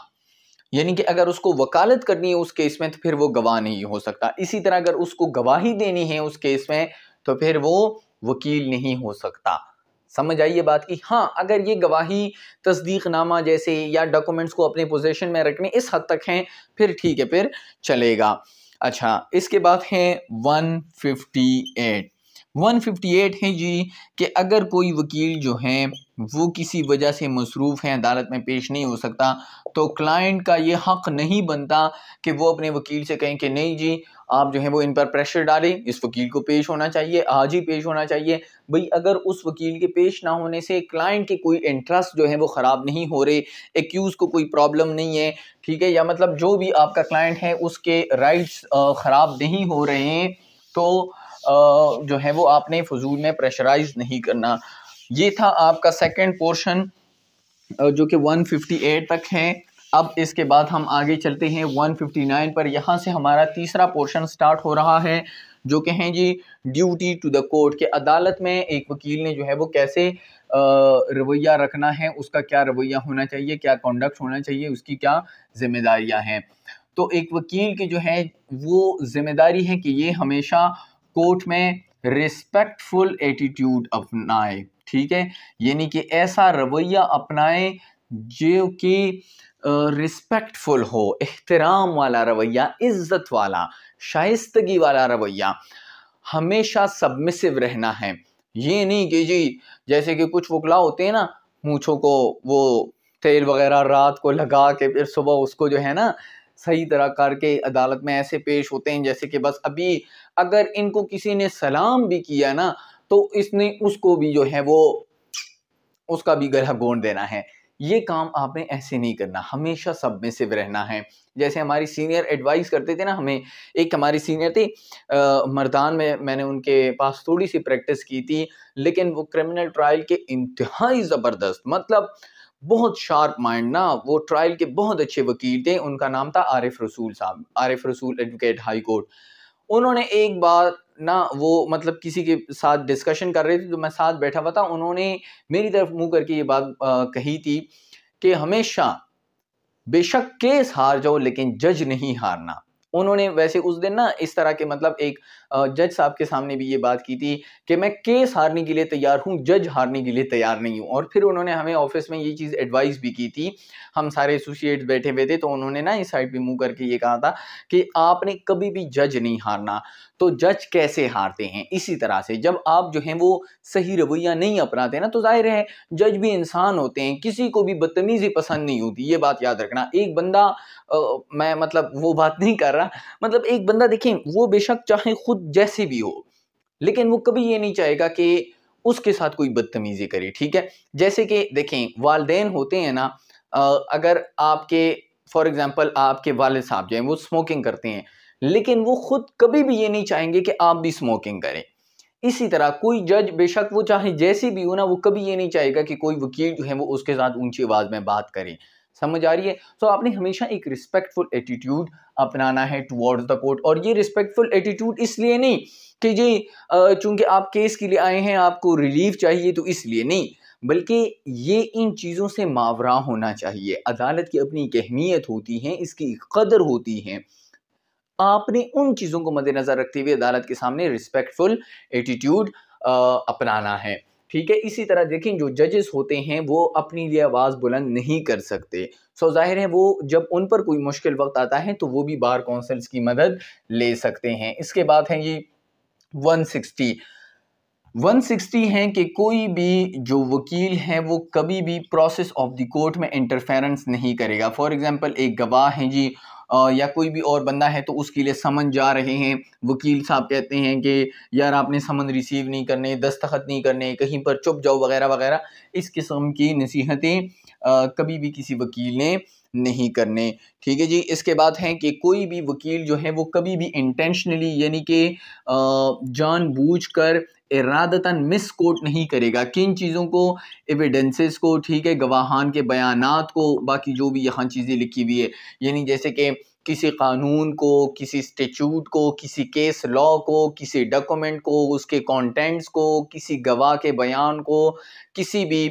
यानी कि अगर उसको वकालत करनी है उस केस में तो फिर वो गवाह नहीं हो सकता इसी तरह अगर उसको गवाही देनी है उस केस में तो फिर वो वकील नहीं हो सकता समझ आई ये बात की हाँ अगर ये गवाही तस्दीकनामा जैसे या डॉक्यूमेंट्स को अपने पोजेशन में रखने इस हद तक हैं फिर ठीक है फिर चलेगा अच्छा इसके बाद है 158 158 है जी कि अगर कोई वकील जो है वो किसी वजह से मसरूफ़ हैं अदालत में पेश नहीं हो सकता तो क्लाइंट का ये हक़ नहीं बनता कि वो अपने वकील से कहें कि नहीं जी आप जो है वो इन पर प्रेशर डालें इस वकील को पेश होना चाहिए आज ही पेश होना चाहिए भाई अगर उस वकील के पेश ना होने से क्लाइंट के कोई इंटरेस्ट जो है वो ख़राब नहीं हो रहे एक्यूज़ को कोई प्रॉब्लम नहीं है ठीक है या मतलब जो भी आपका क्लाइंट है उसके राइट्स ख़राब नहीं हो रहे हैं तो जो है वो आपने फजूल में प्रेशराइज नहीं करना ये था आपका सेकेंड पोर्शन जो कि 158 तक है अब इसके बाद हम आगे चलते हैं 159 पर यहाँ से हमारा तीसरा पोर्शन स्टार्ट हो रहा है जो कि हैं जी ड्यूटी टू द कोर्ट के अदालत में एक वकील ने जो है वो कैसे रवैया रखना है उसका क्या रवैया होना चाहिए क्या कॉन्डक्ट होना चाहिए उसकी क्या जिम्मेदारियाँ हैं तो एक वकील की जो है वो जिम्मेदारी है कि ये हमेशा कोर्ट में रिस्पेक्टफुल एटीट्यूड अपनाए ठीक है यानी कि ऐसा रवैया अपनाएं जो कि रिस्पेक्टफुल हो एहतराम वाला रवैया इज़्ज़त वाला शाइस्तगी वाला रवैया हमेशा सबमिसिव रहना है ये नहीं कि जी जैसे कि कुछ वकला होते हैं ना मूछों को वो तेल वगैरह रात को लगा के फिर सुबह उसको जो है ना सही तरह करके अदालत में ऐसे पेश होते हैं जैसे कि बस अभी अगर इनको किसी ने सलाम भी किया ना तो इसने उसको भी जो है वो उसका भी ग्रह गोंड देना है ये काम आपने ऐसे नहीं करना हमेशा सब में से रहना है जैसे हमारी सीनियर एडवाइस करते थे ना हमें एक हमारी सीनियर थी आ, मर्दान में मैंने उनके पास थोड़ी सी प्रैक्टिस की थी लेकिन वो क्रिमिनल ट्रायल के इंतहाई ज़बरदस्त मतलब बहुत शार्प माइंड ना वो ट्रायल के बहुत अच्छे वकील थे उनका नाम था आरिफ रसूल साहब आरिफ रसूल एडवोकेट हाई कोर्ट उन्होंने एक बार ना वो मतलब किसी के साथ डिस्कशन कर रहे थे तो मैं साथ बैठा हुआ था उन्होंने मेरी तरफ मुंह करके ये बात आ, कही थी कि हमेशा बेशक केस हार जाओ लेकिन जज नहीं हारना उन्होंने वैसे उस दिन ना इस तरह के मतलब एक जज साहब के सामने भी ये बात की थी कि मैं केस हारने के लिए तैयार हूँ जज हारने के लिए तैयार नहीं हूँ और फिर उन्होंने हमें ऑफिस में ये चीज़ एडवाइस भी की थी हम सारे एसोसिएट्स बैठे हुए थे तो उन्होंने ना इस साइड पर मुँह करके ये कहा था कि आपने कभी भी जज नहीं हारना तो जज कैसे हारते हैं इसी तरह से जब आप जो हैं वो सही रवैया नहीं अपनाते ना तो जाहिर है जज भी इंसान होते हैं किसी को भी बदतमीज़ी पसंद नहीं होती ये बात याद रखना एक बंदा आ, मैं मतलब वो बात नहीं कर रहा रहा मतलब एक बंदा देखें वो बेशक चाहे खुद जैसे भी हो लेकिन वो कभी ये नहीं चाहेगा कि उसके साथ कोई बदतमीज़ी करे ठीक है जैसे कि देखें वालदेन होते हैं ना अगर आपके फॉर एग्ज़ाम्पल आपके वाल साहब जो हैं वो स्मोकिंग करते हैं लेकिन वो ख़ुद कभी भी ये नहीं चाहेंगे कि आप भी स्मोकिंग करें इसी तरह कोई जज बेशक वो चाहे जैसे भी हो ना वो कभी ये नहीं चाहेगा कि कोई वकील जो है वो उसके साथ ऊंची आवाज़ में बात करें समझ आ रही है सो so, आपने हमेशा एक रिस्पेक्टफुल एटीट्यूड अपनाना है टुवर्ड्स द कोर्ट और ये रिस्पेक्टफुल एटीट्यूड इसलिए नहीं कि जी चूंकि आप केस के लिए आए हैं आपको रिलीफ चाहिए तो इसलिए नहीं बल्कि ये इन चीज़ों से मावरा होना चाहिए अदालत की अपनी एक अहमियत होती है इसकी कदर होती है आपने उन चीज़ों को मद्देनज़र रखते हुए अदालत के सामने रिस्पेक्टफुल एटीट्यूड अपनाना है ठीक है इसी तरह देखें जो जजेस होते हैं वो अपने लिए आवाज़ बुलंद नहीं कर सकते सो जाहिर है वो जब उन पर कोई मुश्किल वक्त आता है तो वो भी बार काउंसिल्स की मदद ले सकते हैं इसके बाद हैं ये 160 160 हैं कि कोई भी जो वकील हैं वो कभी भी प्रोसेस ऑफ द कोर्ट में इंटरफेरेंस नहीं करेगा फॉर एग्जांपल एक गवाह हैं जी या कोई भी और बंदा है तो उसके लिए समन जा रहे हैं वकील साहब कहते हैं कि यार आपने समन रिसीव नहीं करने दस्तखत नहीं करने कहीं पर चुप जाओ वगैरह वगैरह इस किस्म की नसीहतें कभी भी किसी वकील ने नहीं करने ठीक है जी इसके बाद है कि कोई भी वकील जो है वो कभी भी इंटेंशनली यानी कि जानबूझकर इरादतन मिस कोट नहीं करेगा किन चीज़ों को एविडेंसेस को ठीक है गवाहान के बयानात को बाकी जो भी यहाँ चीज़ें लिखी हुई है यानी जैसे कि किसी कानून को किसी स्टेचूट को किसी केस लॉ को किसी डॉक्यूमेंट को उसके कंटेंट्स को किसी गवाह के बयान को किसी भी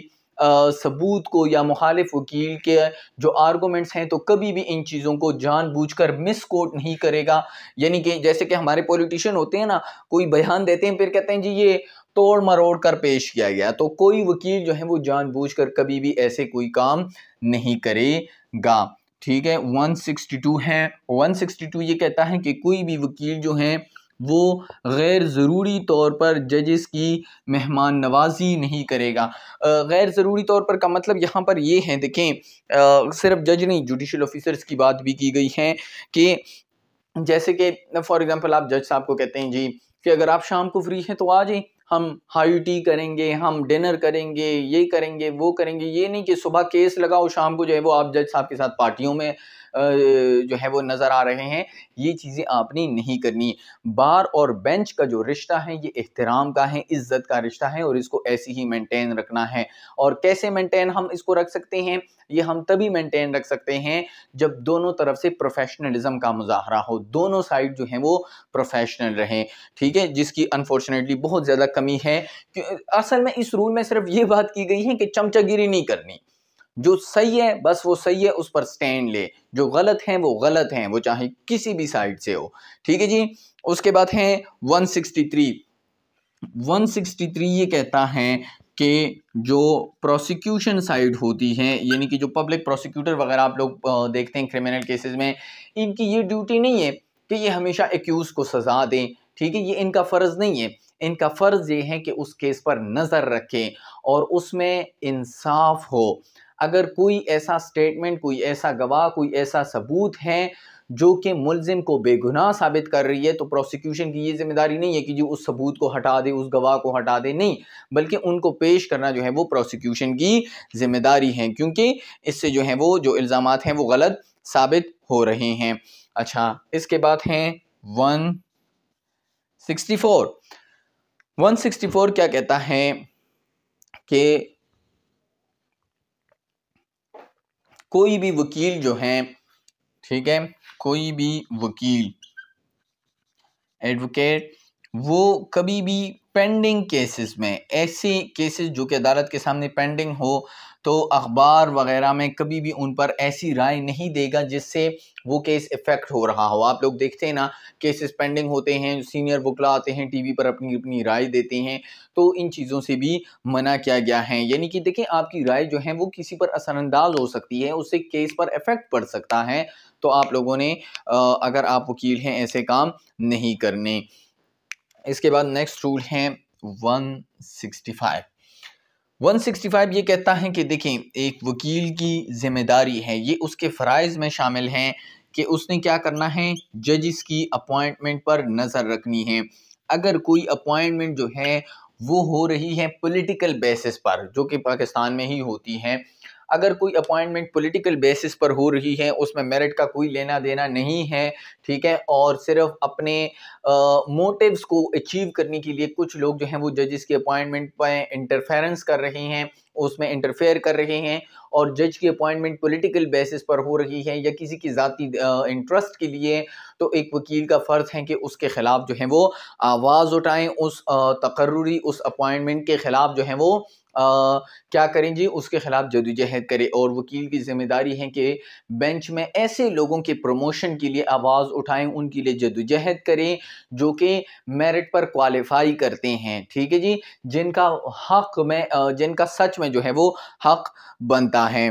सबूत को या मुखालिफ वकील के जो आर्गूमेंट्स हैं तो कभी भी इन चीज़ों को जानबूझकर मिसकोट नहीं करेगा यानी कि जैसे कि हमारे पॉलिटिशियन होते हैं ना कोई बयान देते हैं फिर कहते हैं जी ये तोड़ मरोड़ कर पेश किया गया तो कोई वकील जो है वो जानबूझकर कभी भी ऐसे कोई काम नहीं करेगा ठीक है 162 है 162 ये कहता है कि कोई भी वकील जो है वो गैर ज़रूरी तौर पर जजेस की मेहमान नवाजी नहीं करेगा गैर ज़रूरी तौर पर का मतलब यहाँ पर ये है देखें सिर्फ जज नहीं जुडिशल ऑफिसर्स की बात भी की गई है कि जैसे कि फॉर एग्ज़ाम्पल आप जज साहब को कहते हैं जी कि अगर आप शाम को फ्री हैं तो आ जाए हम हाई टी करेंगे हम डिनर करेंगे ये करेंगे वो करेंगे ये नहीं कि सुबह केस लगाओ शाम को जो है वो आप जज साहब के साथ पार्टियों में जो है वो नज़र आ रहे हैं ये चीज़ें आपने नहीं करनी बार और बेंच का जो रिश्ता है ये एहतराम का है इज़्ज़त का रिश्ता है और इसको ऐसे ही मेंटेन रखना है और कैसे मेंटेन हम इसको रख सकते हैं ये हम तभी मेंटेन रख सकते हैं जब दोनों तरफ से प्रोफेशनलिज्म का मुजाहरा हो दोनों साइड जो है वो प्रोफेशनल रहें ठीक है जिसकी अनफॉर्चुनेटली बहुत ज़्यादा कमी है असल में इस रूल में सिर्फ ये बात की गई है कि चमचागिरी नहीं करनी जो सही है बस वो सही है उस पर स्टैंड ले जो गलत हैं वो गलत हैं वो चाहे किसी भी साइड से हो ठीक है जी उसके बाद है 163 163 ये कहता है कि जो प्रोसिक्यूशन साइड होती है यानी कि जो पब्लिक प्रोसिक्यूटर वगैरह आप लोग देखते हैं क्रिमिनल केसेस में इनकी ये ड्यूटी नहीं है कि ये हमेशा एक्यूज़ को सज़ा दें ठीक है ये इनका फ़र्ज़ नहीं है इनका फ़र्ज़ ये है कि उस केस पर नज़र रखें और उसमें इंसाफ हो अगर कोई ऐसा स्टेटमेंट कोई ऐसा गवाह कोई ऐसा सबूत है जो कि मुलजिम को बेगुनाह साबित कर रही है तो प्रोसिक्यूशन की ये जिम्मेदारी नहीं है कि जो उस सबूत को हटा दे उस गवाह को हटा दे नहीं बल्कि उनको पेश करना जो है वो प्रोसिक्यूशन की जिम्मेदारी है क्योंकि इससे जो है वो जो इल्ज़ाम हैं वो गलत साबित हो रहे हैं अच्छा इसके बाद हैं one sixty four one sixty four क्या कहता है कि कोई भी वकील जो है ठीक है कोई भी वकील एडवोकेट वो कभी भी पेंडिंग केसेस में ऐसे केसेस जो कि अदालत के सामने पेंडिंग हो तो अखबार वगैरह में कभी भी उन पर ऐसी राय नहीं देगा जिससे वो केस इफ़ेक्ट हो रहा हो आप लोग देखते हैं ना केसेस पेंडिंग होते हैं सीनियर वकला आते हैं टीवी पर अपनी अपनी राय देते हैं तो इन चीज़ों से भी मना किया गया है यानी कि देखें आपकी राय जो है वो किसी पर असरअंदाज हो सकती है उससे केस पर इफ़ेक्ट पड़ सकता है तो आप लोगों ने अगर आप वकील हैं ऐसे काम नहीं करने इसके बाद नेक्स्ट रूल हैं 165 165 ये कहता है कि देखें एक वकील की जिम्मेदारी है ये उसके फ़रज़ में शामिल हैं कि उसने क्या करना है जजिस की अपॉइंटमेंट पर नज़र रखनी है अगर कोई अपॉइंटमेंट जो है वो हो रही है पॉलिटिकल बेसिस पर जो कि पाकिस्तान में ही होती है अगर कोई अपॉइंटमेंट पॉलिटिकल बेसिस पर हो रही है उसमें मेरिट का कोई लेना देना नहीं है ठीक है और सिर्फ अपने मोटिव्स को अचीव करने के लिए कुछ लोग जो हैं वो जजेस की अपॉइंटमेंट पर इंटरफेरेंस कर रहे हैं उसमें इंटरफेयर कर रहे हैं और जज की अपॉइंटमेंट पॉलिटिकल बेसिस पर हो रही है या किसी की जाति इंटरेस्ट के लिए तो एक वकील का फ़र्ज़ है कि उसके ख़िलाफ़ जो है वो आवाज़ उठाएं उस तकर्री उस अपॉइंटमेंट के ख़िलाफ़ जो है वो क्या करें जी उसके ख़िलाफ़ जदोजहद करें और वकील की जिम्मेदारी है कि बेंच में ऐसे लोगों के प्रमोशन के लिए आवाज़ उठाएं उनके लिए जदोजहद करें जो कि मेरिट पर क्वालिफाई करते हैं ठीक है जी जिनका हक में जिनका सच में जो है वो हक बनता है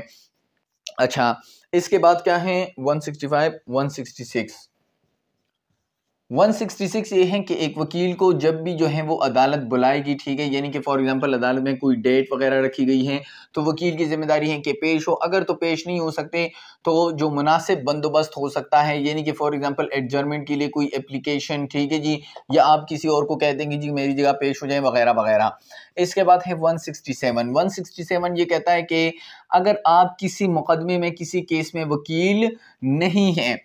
अच्छा इसके बाद क्या है 165 166 166 ये है कि एक वकील को जब भी जो है वो अदालत बुलाएगी ठीक है यानी कि फॉर एग्जांपल अदालत में कोई डेट वगैरह रखी गई है तो वकील की जिम्मेदारी है कि पेश हो अगर तो पेश नहीं हो सकते तो जो मुनासिब बंदोबस्त हो सकता है यानी कि फॉर एग्जांपल एडजर्मेंट के लिए कोई एप्लीकेशन ठीक है जी या आप किसी और को कह देंगे जी मेरी जगह पेश हो जाए वगैरह वगैरह इसके बाद है वन सिक्सटी ये कहता है कि अगर आप किसी मुकदमे में किसी केस में वकील नहीं हैं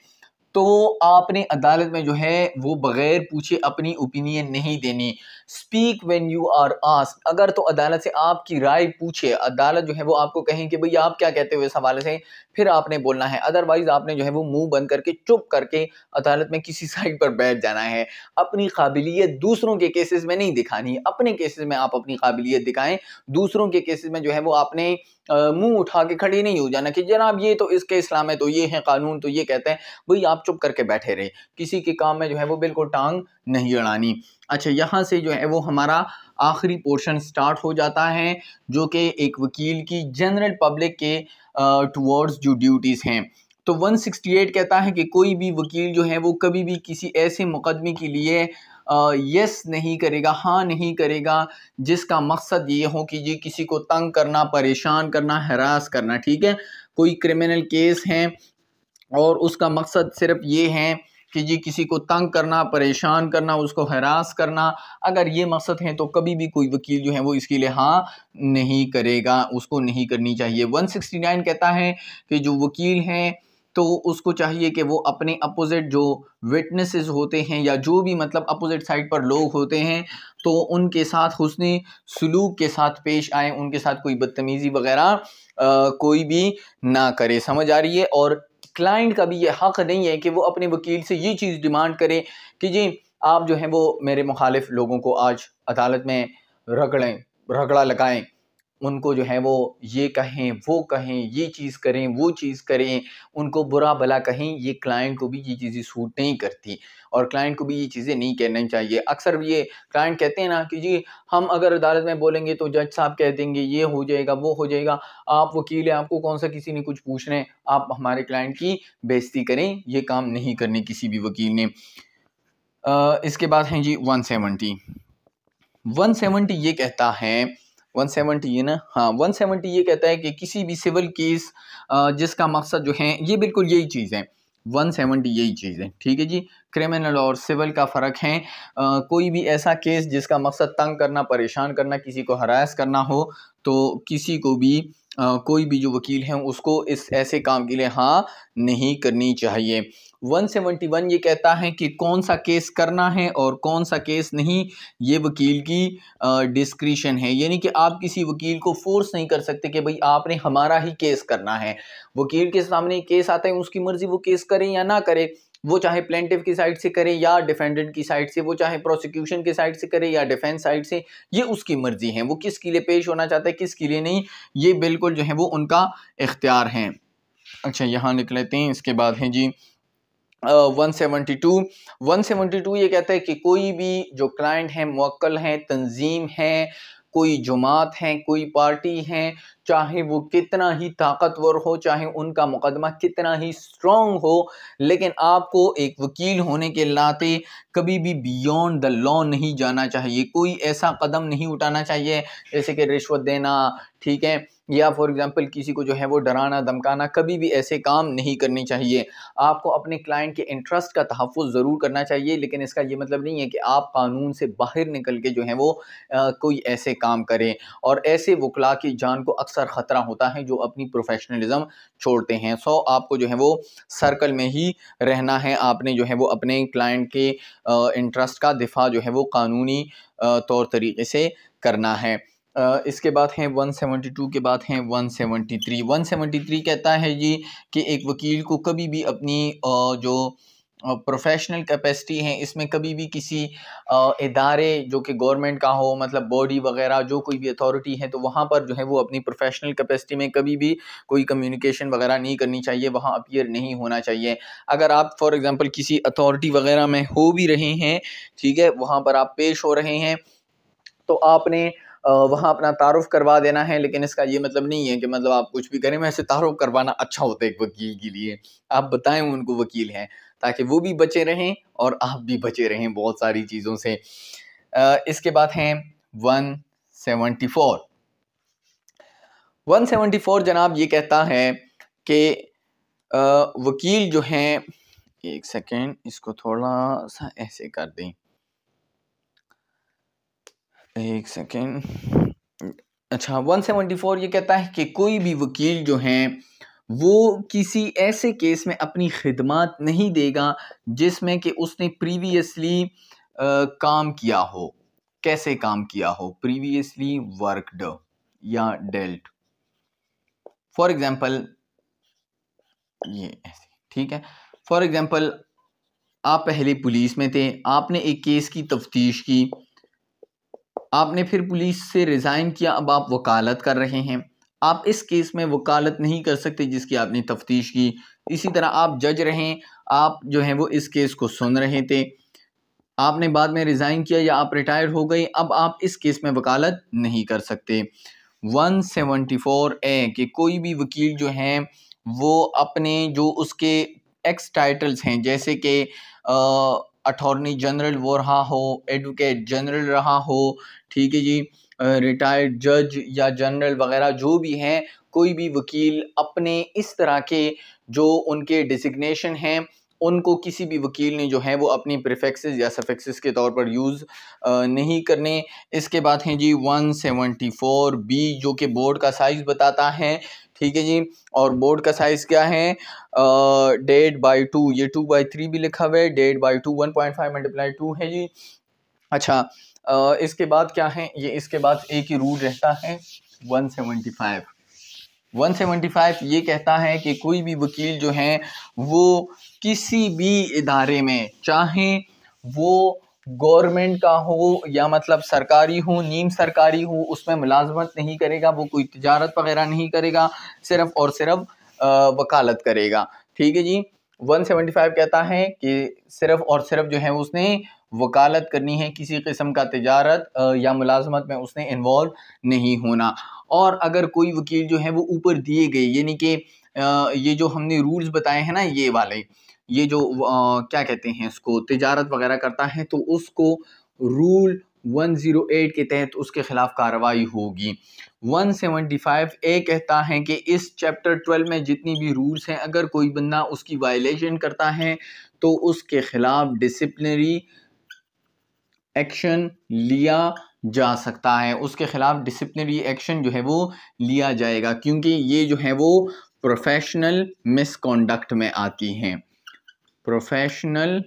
तो आपने अदालत में जो है वो बग़ैर पूछे अपनी ओपिनियन नहीं देनी speak when you are ask अगर तो अदालत से आपकी राय पूछे अदालत जो है वो आपको कहें कि भाई आप क्या कहते हुए इस हवाले से फिर आपने बोलना है अदरवाइज आपने जो है वो मुंह बंद करके चुप करके अदालत में किसी साइड पर बैठ जाना है अपनी काबिलियत दूसरों के केसेस में नहीं दिखानी अपने केसेस में आप अपनी काबिलियत दिखाएं दूसरों के केसेस में जो है वो आपने मुंह उठा के खड़े नहीं हो जाना कि जनाब ये तो इसके इस्लाम है तो ये है कानून तो ये कहते हैं भाई आप चुप करके बैठे रहे किसी के काम में जो है वो बिल्कुल टांग नहीं अड़ानी अच्छा यहाँ से जो है वो हमारा आखिरी पोर्शन स्टार्ट हो जाता है जो कि एक वकील की जनरल पब्लिक के टुवर्ड्स जो ड्यूटीज़ हैं तो 168 कहता है कि कोई भी वकील जो है वो कभी भी किसी ऐसे मुकदमे के लिए यस नहीं करेगा हाँ नहीं करेगा जिसका मकसद ये हो कि ये किसी को तंग करना परेशान करना हरास करना ठीक है कोई क्रिमिनल केस है और उसका मकसद सिर्फ ये है कि जी किसी को तंग करना परेशान करना उसको हरास करना अगर ये मकसद हैं तो कभी भी कोई वकील जो है वो इसके लिए हाँ नहीं करेगा उसको नहीं करनी चाहिए 169 कहता है कि जो वकील हैं तो उसको चाहिए कि वो अपने अपोजिट जो विटनेसेस होते हैं या जो भी मतलब अपोजिट साइड पर लोग होते हैं तो उनके साथ हुसनी सलूक के साथ पेश आए उनके साथ कोई बदतमीज़ी वगैरह कोई भी ना करे समझ आ रही है और क्लाइंट का भी ये हक़ नहीं है कि वो अपने वकील से ये चीज़ डिमांड करें कि जी आप जो हैं वो मेरे मुखालिफ लोगों को आज अदालत में रगड़ें रगड़ा लगाएं उनको जो है वो ये कहें वो कहें ये चीज़ करें वो चीज़ करें उनको बुरा भला कहें ये क्लाइंट को भी ये चीज़ें सूट नहीं करती और क्लाइंट को भी ये चीज़ें नहीं कहनी चाहिए अक्सर ये क्लाइंट कहते हैं ना कि जी हम अगर अदालत में बोलेंगे तो जज साहब कह देंगे ये हो जाएगा वो हो जाएगा आप वकील हैं आपको कौन सा किसी ने कुछ पूछ रहे हैं आप हमारे क्लाइंट की बेजती करें ये काम नहीं करने किसी भी वकील ने आ, इसके बाद हैं जी वन सेवनटी वन सेवेंटी ये कहता है वन सेवनटी ये ना हाँ वन सेवनटी ये कहता है कि किसी भी सिविल केस जिसका मकसद जो है ये बिल्कुल यही चीज़ है वन सेवनटी यही चीज़ है ठीक है जी क्रिमिनल और सिविल का फ़र्क है आ, कोई भी ऐसा केस जिसका मकसद तंग करना परेशान करना किसी को हरास करना हो तो किसी को भी आ, कोई भी जो वकील हैं उसको इस ऐसे काम के लिए हाँ नहीं करनी चाहिए 171 ये कहता है कि कौन सा केस करना है और कौन सा केस नहीं ये वकील की डिस्क्रिशन है यानी कि आप किसी वकील को फोर्स नहीं कर सकते कि भाई आपने हमारा ही केस करना है वकील के सामने केस आता है उसकी मर्ज़ी वो केस करें या ना करे वो चाहे प्लेंटिव की साइड से करे या डिफेंडेंट की साइड से वो चाहे प्रोसिक्यूशन की साइड से करे या डिफेंस साइड से ये उसकी मर्ज़ी है वो किसके लिए पेश होना चाहता है किसके लिए नहीं ये बिल्कुल जो है वो उनका इख्तियार है अच्छा यहाँ निकलते हैं इसके बाद है जी one seventy two one two ये कहता है कि कोई भी जो क्लाइंट हैं मक्ल हैं तंजीम हैं कोई जमात हैं कोई पार्टी हैं चाहे वो कितना ही ताकतवर हो चाहे उनका मुकदमा कितना ही स्ट्रॉन्ग हो लेकिन आपको एक वकील होने के नाते कभी भी बियॉन्ड द लॉ नहीं जाना चाहिए कोई ऐसा कदम नहीं उठाना चाहिए जैसे कि रिश्वत देना ठीक है या फॉर एग्ज़ाम्पल किसी को जो है वो डराना धमकाना कभी भी ऐसे काम नहीं करने चाहिए आपको अपने क्लाइंट के इंटरेस्ट का तहफ़ ज़रूर करना चाहिए लेकिन इसका ये मतलब नहीं है कि आप कानून से बाहर निकल के जो है वो आ, कोई ऐसे काम करें और ऐसे वकला की जान को अक्सर ख़तरा होता है जो अपनी प्रोफेशनलिज़म छोड़ते हैं सो आपको जो है वो सर्कल में ही रहना है आपने जो है वो अपने क्लाइंट के इंटरेस्ट का दिफा जो है वो कानूनी तौर तरीके से करना है इसके बाद हैं 172 के बाद हैं 173 173 कहता है जी कि एक वकील को कभी भी अपनी जो प्रोफेशनल कैपेसिटी है इसमें कभी भी किसी इदारे जो कि गवर्नमेंट का हो मतलब बॉडी वगैरह जो कोई भी अथॉरिटी है तो वहाँ पर जो है वो अपनी प्रोफेशनल कैपेसिटी में कभी भी कोई कम्युनिकेशन वगैरह नहीं करनी चाहिए वहाँ अपियर नहीं होना चाहिए अगर आप फॉर एग्ज़ाम्पल किसी अथॉरिटी वगैरह में हो भी रहे हैं ठीक है वहाँ पर आप पेश हो रहे हैं तो आपने वहाँ अपना तारुफ करवा देना है लेकिन इसका ये मतलब नहीं है कि मतलब आप कुछ भी करें वैसे तारुफ करवाना अच्छा होता है एक वकील के लिए आप बताएं उनको वकील हैं ताकि वो भी बचे रहें और आप भी बचे रहें बहुत सारी चीज़ों से इसके बाद हैं one seventy four one seventy four जनाब ये कहता है कि वकील जो हैं एक सेकेंड इसको थोड़ा सा ऐसे कर दें एक सेकेंड अच्छा वन सेवेंटी फोर ये कहता है कि कोई भी वकील जो हैं वो किसी ऐसे केस में अपनी खिदमत नहीं देगा जिसमें कि उसने प्रीवियसली काम किया हो कैसे काम किया हो प्रीवियसली वर्कड या डेल्ट फॉर एग्ज़ाम्पल ये ऐसे ठीक है फॉर एग्ज़ाम्पल आप पहले पुलिस में थे आपने एक केस की तफ्तीश की आपने फिर पुलिस से रिज़ाइन किया अब आप वकालत कर रहे हैं आप इस केस में वकालत नहीं कर सकते जिसकी आपने तफ्तीश की इसी तरह आप जज रहें आप जो हैं वो इस केस को सुन रहे थे आपने बाद में रिज़ाइन किया या आप रिटायर हो गए अब आप इस केस में वकालत नहीं कर सकते 174 ए कि कोई भी वकील जो हैं वो अपने जो उसके एक्स टाइटल्स हैं जैसे कि अटॉर्नी जनरल वो रहा हो एडवोकेट जनरल रहा हो ठीक है जी रिटायर्ड जज या जनरल वगैरह जो भी हैं कोई भी वकील अपने इस तरह के जो उनके डिसिग्नेशन हैं उनको किसी भी वकील ने जो है वो अपनी प्रिफेक्सेस या सफेक्सेस के तौर पर यूज़ नहीं करने इसके बाद हैं जी 174 बी जो कि बोर्ड का साइज़ बताता है ठीक है जी और बोर्ड का साइज़ क्या है डेड बाई टू ये टू बाई थ्री भी लिखा हुआ है डेड by two one point five multiply two है जी अच्छा आ, इसके बाद क्या है ये इसके बाद एक ही रूल रहता है वन सेवेंटी फाइव 175 ये कहता है कि कोई भी वकील जो है वो किसी भी इदारे में चाहे वो गवर्नमेंट का हो या मतलब सरकारी हो नीम सरकारी हो उसमें मुलाजमत नहीं करेगा वो कोई तजारत वगैरह नहीं करेगा सिर्फ और सिर्फ वकालत करेगा ठीक है जी 175 कहता है कि सिर्फ और सिर्फ जो है उसने वकालत करनी है किसी किस्म का तजारत या मुलाजमत में उसने इन्वॉल्व नहीं होना और अगर कोई वकील जो है वो ऊपर दिए गए यानी कि ये जो हमने रूल्स बताए हैं ना ये वाले ये जो आ, क्या कहते हैं उसको तजारत वगैरह करता है तो उसको रूल 108 के तहत उसके खिलाफ कार्रवाई होगी 175 ए कहता है कि इस चैप्टर 12 में जितनी भी रूल्स हैं अगर कोई बंदा उसकी वायलेशन करता है तो उसके खिलाफ डिसिप्लिनरी एक्शन लिया जा सकता है उसके खिलाफ डिसिप्लिनरी एक्शन जो है वो लिया जाएगा क्योंकि ये जो है वो प्रोफेशनल मिसकॉन्डक्ट में आती हैं प्रोफेशनल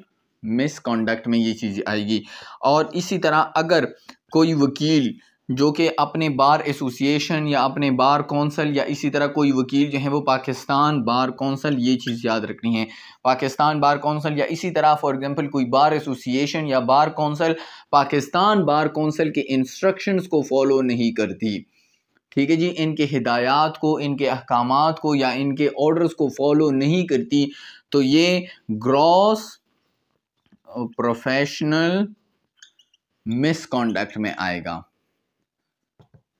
मिसकॉन्डक्ट में ये चीज़ आएगी और इसी तरह अगर कोई वकील जो कि अपने बार एसोसिएशन या अपने बार कौंसल या इसी तरह कोई वकील जो है वो पाकिस्तान बार कौंसल ये चीज़ याद रखनी है पाकिस्तान बार कौंसल या इसी तरह फॉर एग्जांपल कोई बार एसोसिएशन या bar council Pakistan bar council के इंस्ट्रक्शंस को फॉलो नहीं करती ठीक है जी इनके हिदायत को इनके अहकाम को या इनके ऑर्डर्स को फॉलो नहीं करती तो ये ग्रॉस प्रोफेशनल मिसकंडक्ट में आएगा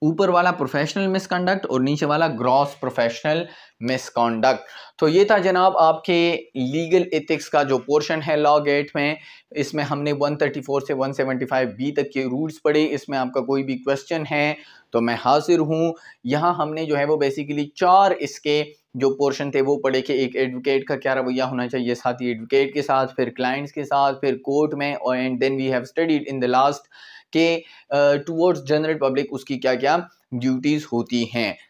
ऊपर वाला प्रोफेशनल मिसकंडक्ट और नीचे वाला ग्रॉस प्रोफेशनल मिसकंडक्ट तो ये था जनाब आपके लीगल एथिक्स का जो पोर्शन है लॉ गेट में इसमें हमने 134 से 175 बी तक के रूल्स पढ़े इसमें आपका कोई भी क्वेश्चन है तो मैं हाजिर हूँ यहाँ हमने जो है वो बेसिकली चार इसके जो पोर्शन थे वो पढ़े कि एक एडवोकेट का क्या रवैया होना चाहिए साथ ही एडवोकेट के साथ फिर क्लाइंट्स के साथ फिर कोर्ट में और and then we have studied in the last के टूवर्ड्स जनरल पब्लिक उसकी क्या क्या ड्यूटीज़ होती हैं